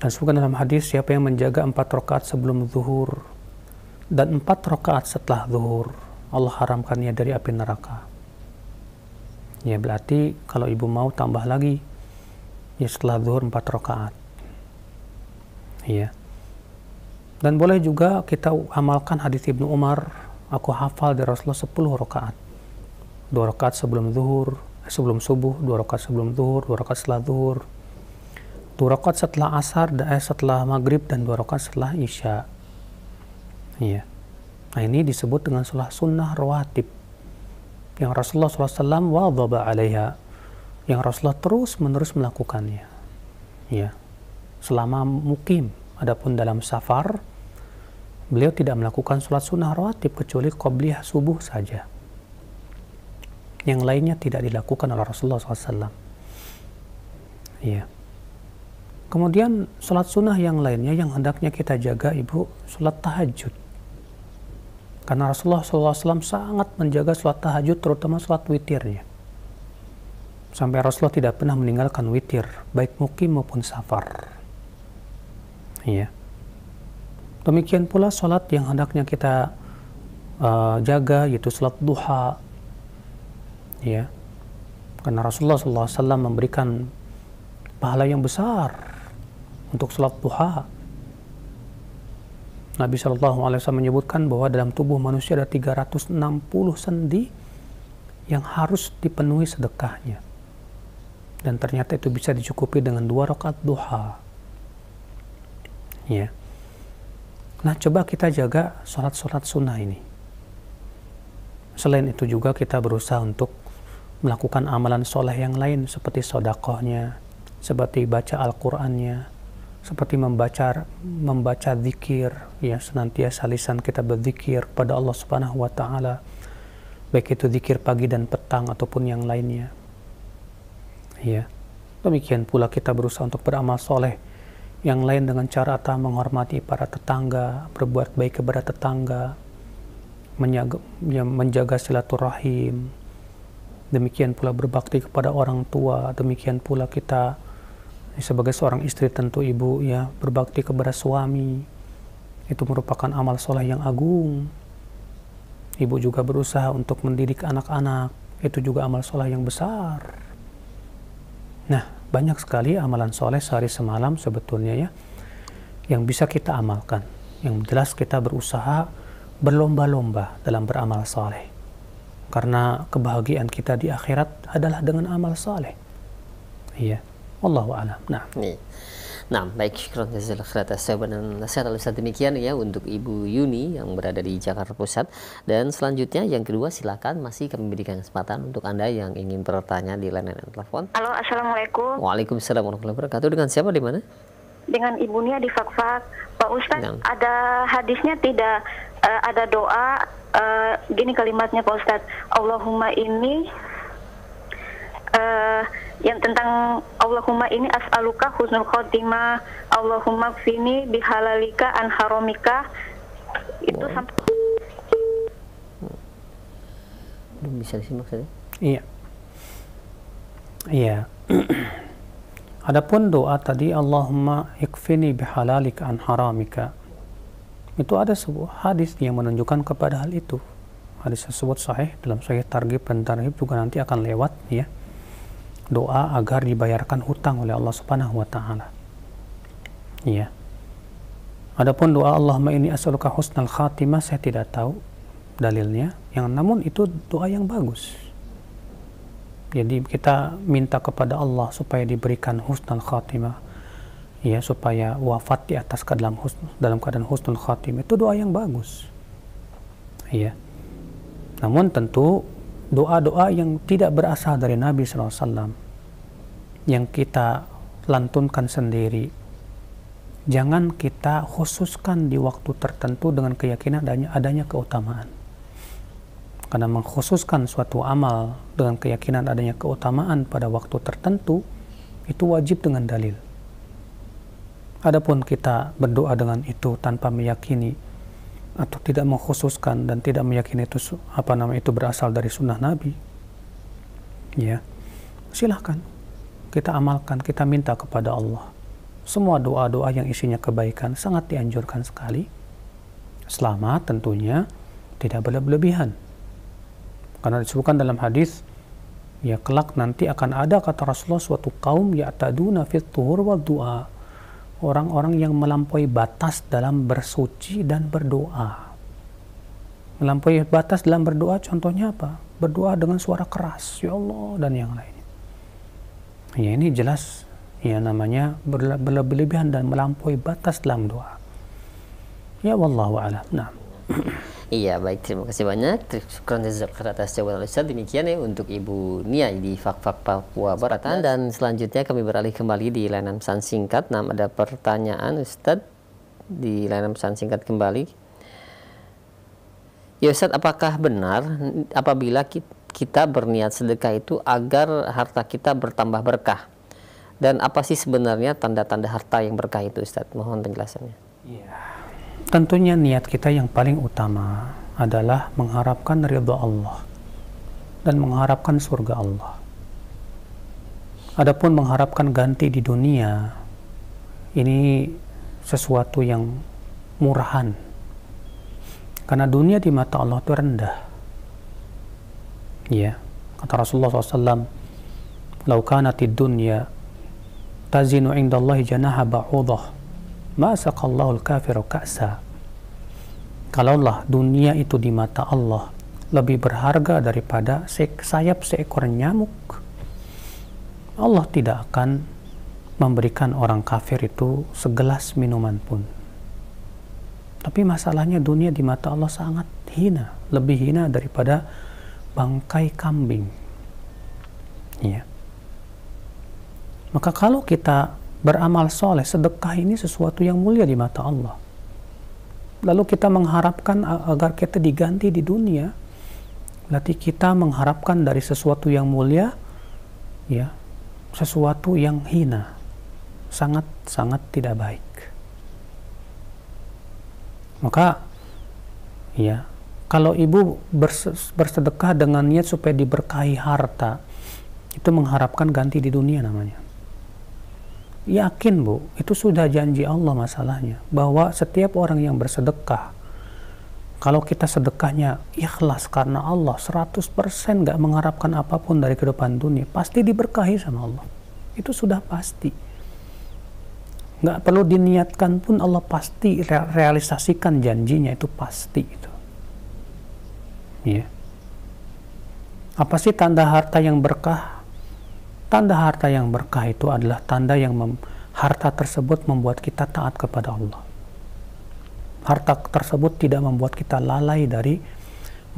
S1: Dan sebutkan dalam hadis siapa yang menjaga empat rakaat sebelum zuhur, dan empat rakaat setelah zuhur Allah haramkannya dari api neraka ya berarti kalau ibu mau tambah lagi ya setelah zuhur empat rakaat ya dan boleh juga kita amalkan hadis Ibnu Umar aku hafal dari Rasulullah 10 rakaat dua rakaat sebelum zuhur eh, sebelum subuh dua rakaat sebelum zuhur dua rakaat setelah zuhur dua rakaat setelah asar dan eh, setelah maghrib dan dua rakaat setelah isya Iya. Nah ini disebut dengan sholat sunnah rawatib. Yang Rasulullah SAW wadhaba alaiha. Yang Rasulullah terus menerus melakukannya. Ya. Selama mukim. Adapun dalam safar, beliau tidak melakukan sholat sunnah rawatib kecuali qobliyah subuh saja. Yang lainnya tidak dilakukan oleh Rasulullah SAW. Ya, Kemudian sholat sunnah yang lainnya yang hendaknya kita jaga ibu, sholat tahajud. Karena Rasulullah SAW sangat menjaga sholat tahajud, terutama sholat witirnya. Sampai Rasulullah tidak pernah meninggalkan witir, baik mukim maupun safar. Iya. Demikian pula sholat yang hendaknya kita uh, jaga, yaitu sholat duha. Ya. Karena Rasulullah SAW memberikan pahala yang besar untuk sholat duha Nabi Shallallahu Alaihi Wasallam menyebutkan bahwa dalam tubuh manusia ada 360 sendi yang harus dipenuhi sedekahnya. Dan ternyata itu bisa dicukupi dengan dua rakaat duha. Ya. Nah, coba kita jaga sholat-sholat sunnah ini. Selain itu juga kita berusaha untuk melakukan amalan sholat yang lain seperti sodakohnya, seperti baca Al-Qur'annya, seperti membaca membaca zikir ya senantiasa lisan kita berzikir pada Allah Subhanahu wa taala baik itu zikir pagi dan petang ataupun yang lainnya ya demikian pula kita berusaha untuk beramal soleh yang lain dengan cara atau menghormati para tetangga berbuat baik kepada tetangga menjaga, ya, menjaga silaturahim demikian pula berbakti kepada orang tua demikian pula kita sebagai seorang istri tentu ibu ya berbakti kepada suami itu merupakan amal soleh yang agung ibu juga berusaha untuk mendidik anak-anak itu juga amal soleh yang besar nah banyak sekali amalan soleh sehari semalam sebetulnya ya yang bisa kita amalkan yang jelas kita berusaha berlomba-lomba dalam beramal soleh karena kebahagiaan kita di akhirat adalah dengan amal soleh iya Allah a'lam. Nah.
S2: Nih. Nah, baik, syukron atas jawaban dan nasihat al demikian ya untuk Ibu Yuni yang berada di Jakarta Pusat. Dan selanjutnya yang kedua silakan masih kami berikan kesempatan untuk Anda yang ingin bertanya di layanan telepon. Halo, Assalamualaikum. Waalaikumsalam warahmatullahi wabarakatuh. Dengan siapa di mana? Dengan Ibu Nia di Fakfak. Pak Ustadz, nah. ada hadisnya tidak uh, ada doa uh, gini kalimatnya Pak Ustadz. Allahumma ini Eh, yang tentang Allahumma ini as'aluka husnul khotimah Allahumma fini bihalalika an haramika itu oh. sampai belum bisa disimak saja ya?
S1: iya iya Adapun doa tadi Allahumma ikfini bihalalika an haramika itu ada sebuah hadis yang menunjukkan kepada hal itu hadis tersebut sahih dalam sahih targib dan tarhib juga nanti akan lewat ya doa agar dibayarkan hutang oleh Allah Subhanahu wa taala. Iya. Adapun doa Allahumma ini as'aluka husnal khatimah saya tidak tahu dalilnya. Yang namun itu doa yang bagus. Jadi kita minta kepada Allah supaya diberikan husnul khatimah. Ya, supaya wafat di atas ke dalam husn, dalam keadaan husnul khatimah. Itu doa yang bagus. Iya. Namun tentu doa-doa yang tidak berasal dari Nabi SAW yang kita lantunkan sendiri jangan kita khususkan di waktu tertentu dengan keyakinan adanya, adanya keutamaan karena mengkhususkan suatu amal dengan keyakinan adanya keutamaan pada waktu tertentu itu wajib dengan dalil adapun kita berdoa dengan itu tanpa meyakini atau tidak mengkhususkan dan tidak meyakini itu apa nama itu berasal dari sunnah Nabi, ya silahkan kita amalkan, kita minta kepada Allah. Semua doa-doa yang isinya kebaikan sangat dianjurkan sekali, selama tentunya tidak berlebihan. Karena disebutkan dalam hadis, ya kelak nanti akan ada kata Rasulullah suatu kaum ya'taduna fit tuhur wal du'a orang-orang yang melampaui batas dalam bersuci dan berdoa. Melampaui batas dalam berdoa contohnya apa? Berdoa dengan suara keras, ya Allah dan yang lain. Ya ini jelas ya namanya berlebihan dan melampaui batas dalam doa. Ya wallahu alam. Nah.
S2: Iya, baik. Terima kasih banyak. Terima kasih atas jawaban Ustaz. Demikian ya untuk Ibu Nia di Fak Fak Papua Barat. Dan selanjutnya kami beralih kembali di layanan pesan singkat. Nah, ada pertanyaan Ustaz di layanan pesan singkat kembali. Ya Ustaz, apakah benar apabila kita berniat sedekah itu agar harta kita bertambah berkah? Dan apa sih sebenarnya tanda-tanda harta yang berkah itu Ustaz? Mohon penjelasannya. Iya. Yeah
S1: Tentunya niat kita yang paling utama adalah mengharapkan ridha Allah dan mengharapkan surga Allah. Adapun mengharapkan ganti di dunia ini sesuatu yang murahan. Karena dunia di mata Allah itu rendah. Ya, kata Rasulullah SAW, "Lau kanatid dunya tazinu indallahi janaha ba'udah." masaqallahul kafiru ka'sa. Kalaulah dunia itu di mata Allah lebih berharga daripada sayap seekor nyamuk, Allah tidak akan memberikan orang kafir itu segelas minuman pun. Tapi masalahnya dunia di mata Allah sangat hina, lebih hina daripada bangkai kambing. Ya. Maka kalau kita beramal soleh, sedekah ini sesuatu yang mulia di mata Allah. Lalu kita mengharapkan agar kita diganti di dunia. Berarti kita mengharapkan dari sesuatu yang mulia, ya, sesuatu yang hina, sangat-sangat tidak baik. Maka, ya, kalau ibu bersedekah dengan niat supaya diberkahi harta, itu mengharapkan ganti di dunia namanya. Yakin bu, itu sudah janji Allah masalahnya. Bahwa setiap orang yang bersedekah, kalau kita sedekahnya ikhlas karena Allah, 100% nggak mengharapkan apapun dari kehidupan dunia, pasti diberkahi sama Allah. Itu sudah pasti. gak perlu diniatkan pun Allah pasti realisasikan janjinya, itu pasti. Itu. Ya. Apa sih tanda harta yang berkah? Tanda harta yang berkah itu adalah tanda yang mem, harta tersebut membuat kita taat kepada Allah. Harta tersebut tidak membuat kita lalai dari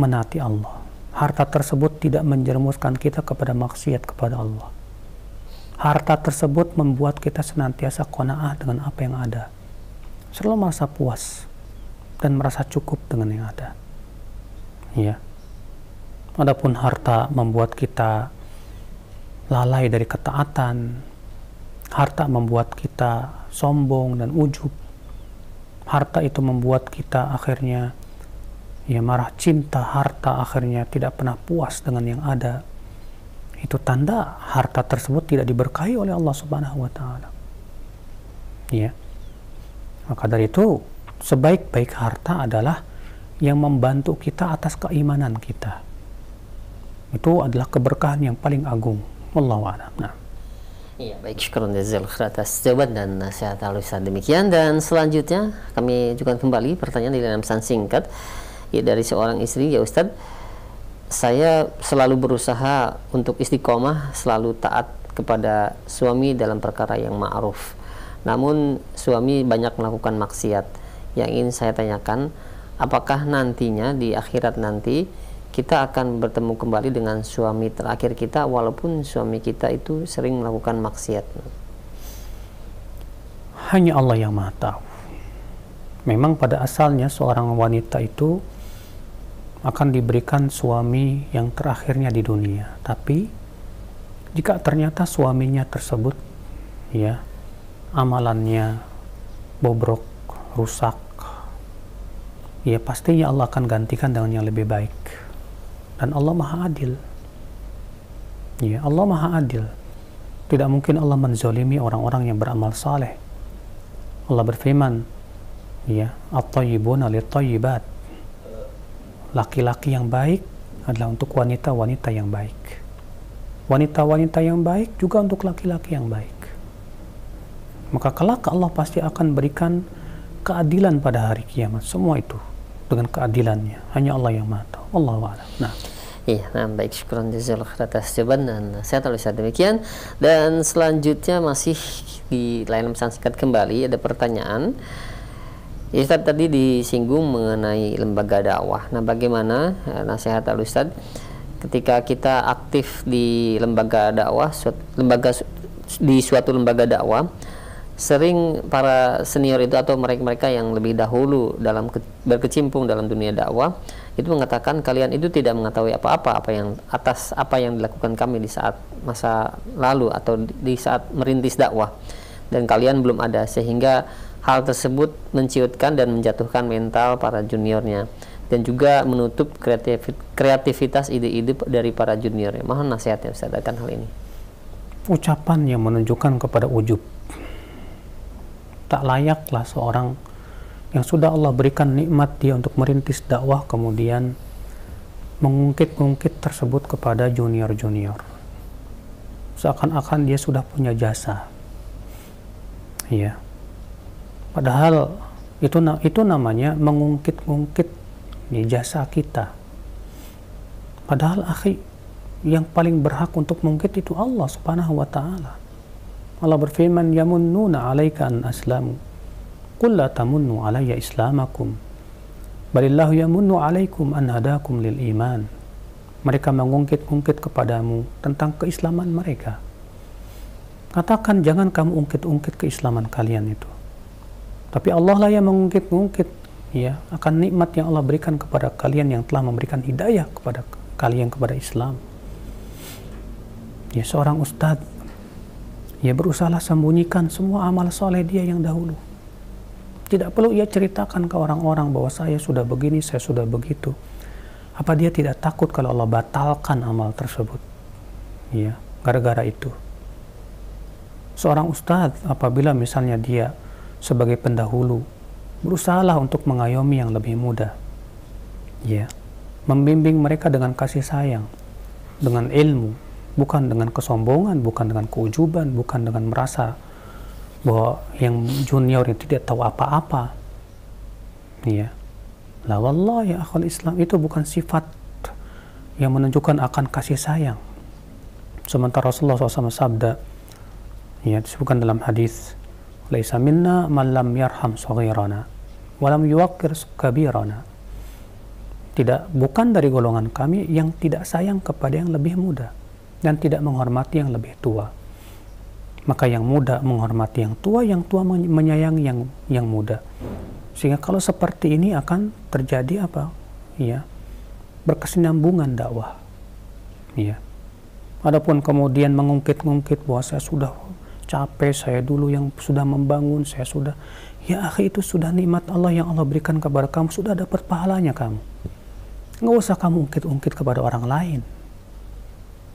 S1: menati Allah. Harta tersebut tidak menjermuskan kita kepada maksiat kepada Allah. Harta tersebut membuat kita senantiasa kona'ah dengan apa yang ada. Selalu merasa puas dan merasa cukup dengan yang ada. Ya. Adapun harta membuat kita lalai dari ketaatan. Harta membuat kita sombong dan ujub. Harta itu membuat kita akhirnya ya marah cinta harta akhirnya tidak pernah puas dengan yang ada. Itu tanda harta tersebut tidak diberkahi oleh Allah Subhanahu wa taala. Ya. Maka dari itu sebaik-baik harta adalah yang membantu kita atas keimanan kita. Itu adalah keberkahan yang paling agung. Wallahu nah.
S2: Iya, baik. Syukur jazil khair atas jawaban dan nasihat alusan demikian. Dan selanjutnya kami juga kembali pertanyaan dari dalam pesan singkat ya, dari seorang istri. Ya Ustaz saya selalu berusaha untuk istiqomah, selalu taat kepada suami dalam perkara yang ma'ruf. Namun suami banyak melakukan maksiat. Yang ingin saya tanyakan, apakah nantinya di akhirat nanti kita akan bertemu kembali dengan suami terakhir kita walaupun suami kita itu sering melakukan maksiat.
S1: Hanya Allah yang Maha tahu. Memang pada asalnya seorang wanita itu akan diberikan suami yang terakhirnya di dunia, tapi jika ternyata suaminya tersebut ya amalannya bobrok, rusak, ya pastinya Allah akan gantikan dengan yang lebih baik dan Allah Maha Adil. Ya, Allah Maha Adil. Tidak mungkin Allah menzolimi orang-orang yang beramal saleh. Allah berfirman, ya, at-tayyibuna lit-tayyibat. Laki-laki yang baik adalah untuk wanita-wanita yang baik. Wanita-wanita yang baik juga untuk laki-laki yang baik. Maka kelak Allah pasti akan berikan keadilan pada hari kiamat. Semua itu dengan keadilannya. Hanya Allah yang maha tahu. Allah a'lam. Nah.
S2: Iya, nah baik syukuran jazakallah atas jawaban dan saya tulis demikian dan selanjutnya masih di lain pesan singkat kembali ada pertanyaan. Ustaz tadi disinggung mengenai lembaga dakwah. Nah, bagaimana eh, nasihat Al Ustaz ketika kita aktif di lembaga dakwah, suatu, lembaga di suatu lembaga dakwah, sering para senior itu atau mereka-mereka yang lebih dahulu dalam ke, berkecimpung dalam dunia dakwah itu mengatakan kalian itu tidak mengetahui apa-apa apa yang atas apa yang dilakukan kami di saat masa lalu atau di saat merintis dakwah dan kalian belum ada sehingga hal tersebut menciutkan dan menjatuhkan mental para juniornya dan juga menutup kreativitas ide-ide dari para juniornya mohon nasihatnya Ustaz akan hal ini
S1: ucapan yang menunjukkan kepada ujub tak layaklah seorang yang sudah Allah berikan nikmat dia untuk merintis dakwah kemudian mengungkit-ungkit tersebut kepada junior-junior. Seakan-akan dia sudah punya jasa. Iya. Padahal itu itu namanya mengungkit-ungkit jasa kita. Padahal akhi yang paling berhak untuk mengungkit itu Allah Subhanahu wa taala. Allah berfirman yamunnuna alaika an aslamu qul la tamunnu alayya islamakum balillahu yamunnu alaikum an hadakum lil iman mereka mengungkit-ungkit kepadamu tentang keislaman mereka katakan jangan kamu ungkit-ungkit keislaman kalian itu tapi Allah lah yang mengungkit-ungkit ya akan nikmat yang Allah berikan kepada kalian yang telah memberikan hidayah kepada kalian kepada Islam ya seorang ustadz ia berusaha sembunyikan semua amal soleh dia yang dahulu. Tidak perlu ia ceritakan ke orang-orang bahwa saya sudah begini, saya sudah begitu. Apa dia tidak takut kalau Allah batalkan amal tersebut? Ya, gara-gara itu. Seorang ustadz apabila misalnya dia sebagai pendahulu berusahalah untuk mengayomi yang lebih muda. Ya, membimbing mereka dengan kasih sayang, dengan ilmu, bukan dengan kesombongan, bukan dengan keujuban, bukan dengan merasa bahwa yang junior itu tidak tahu apa-apa. Iya. La ya akhul Islam itu bukan sifat yang menunjukkan akan kasih sayang. Sementara Rasulullah SAW sabda, ya disebutkan dalam hadis, "Laisa minna man lam yarham saghirana wa lam yuwaqqir kabirana." Tidak bukan dari golongan kami yang tidak sayang kepada yang lebih muda dan tidak menghormati yang lebih tua. Maka yang muda menghormati yang tua, yang tua menyayangi yang yang muda. Sehingga kalau seperti ini akan terjadi apa? Ya. Berkesinambungan dakwah. Ya. Adapun kemudian mengungkit-ungkit bahwa saya sudah capek, saya dulu yang sudah membangun, saya sudah ya akhir itu sudah nikmat Allah yang Allah berikan kepada kamu, sudah dapat pahalanya kamu. Nggak usah kamu ungkit-ungkit kepada orang lain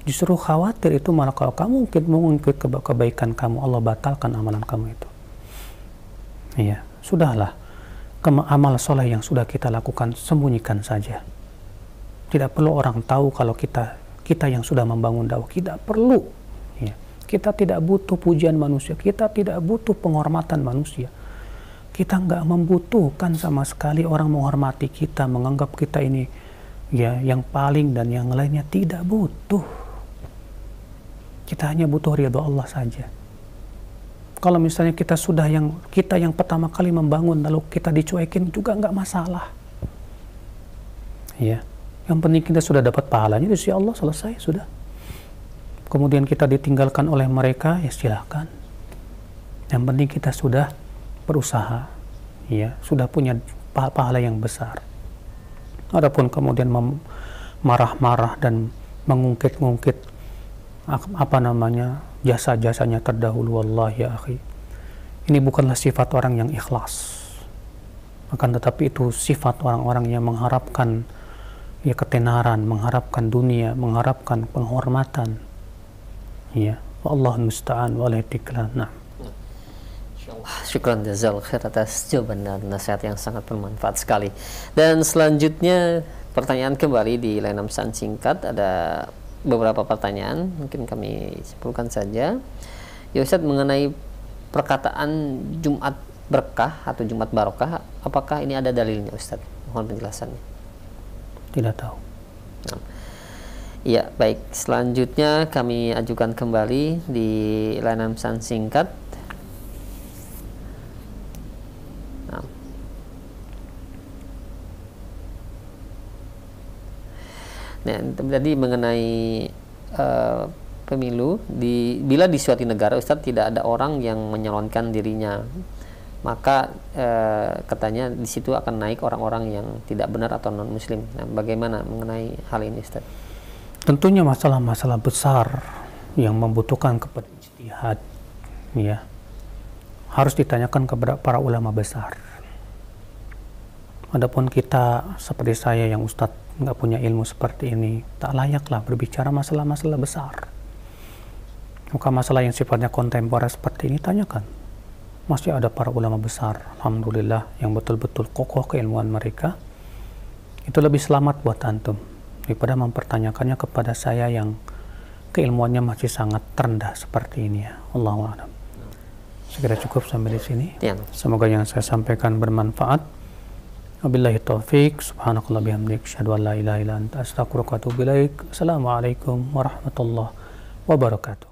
S1: justru khawatir itu malah kalau kamu mungkin mengungkit kebaikan kamu Allah batalkan amalan kamu itu iya sudahlah amal soleh yang sudah kita lakukan sembunyikan saja tidak perlu orang tahu kalau kita kita yang sudah membangun dakwah tidak perlu ya. kita tidak butuh pujian manusia kita tidak butuh penghormatan manusia kita nggak membutuhkan sama sekali orang menghormati kita menganggap kita ini ya yang paling dan yang lainnya tidak butuh kita hanya butuh ridho Allah saja. Kalau misalnya kita sudah yang kita yang pertama kali membangun lalu kita dicuekin juga nggak masalah. Ya, yang penting kita sudah dapat pahalanya dari sisi Allah selesai sudah. Kemudian kita ditinggalkan oleh mereka ya silahkan. Yang penting kita sudah berusaha, ya sudah punya pahala yang besar. Adapun kemudian marah-marah dan mengungkit-ungkit apa namanya jasa-jasanya terdahulu Allah ya akhi ini bukanlah sifat orang yang ikhlas akan tetapi itu sifat orang-orang yang mengharapkan ya ketenaran mengharapkan dunia mengharapkan penghormatan ya Allah musta'an walaitiklan nah
S2: Syukran jazal khair atas jawaban dan nasihat yang sangat bermanfaat sekali. Dan selanjutnya pertanyaan kembali di layanan pesan singkat ada beberapa pertanyaan mungkin kami simpulkan saja ya Ustaz mengenai perkataan Jumat berkah atau Jumat barokah apakah ini ada dalilnya Ustaz mohon penjelasannya
S1: tidak tahu nah.
S2: Ya, baik selanjutnya kami ajukan kembali di layanan pesan singkat Ya, nah, tadi mengenai uh, pemilu, di, bila di suatu negara Ustadz tidak ada orang yang menyalonkan dirinya, maka e, katanya di situ akan naik orang-orang yang tidak benar atau non Muslim. Nah, bagaimana mengenai hal ini Ustaz?
S1: Tentunya masalah-masalah besar yang membutuhkan kepentingan ya harus ditanyakan kepada para ulama besar. Adapun kita seperti saya yang Ustadz nggak punya ilmu seperti ini, tak layaklah berbicara masalah-masalah besar. Maka masalah yang sifatnya kontemporer seperti ini tanyakan. Masih ada para ulama besar, Alhamdulillah, yang betul-betul kokoh keilmuan mereka. Itu lebih selamat buat antum daripada mempertanyakannya kepada saya yang keilmuannya masih sangat rendah seperti ini ya. Allah Segera cukup sampai di sini. Ya. Semoga yang saya sampaikan bermanfaat. Wabillahi taufik, subhanakallah bihamdik, syahadu la ilaha illa anta, astaghfiruka wa atubu ilaik. Assalamualaikum warahmatullahi wabarakatuh.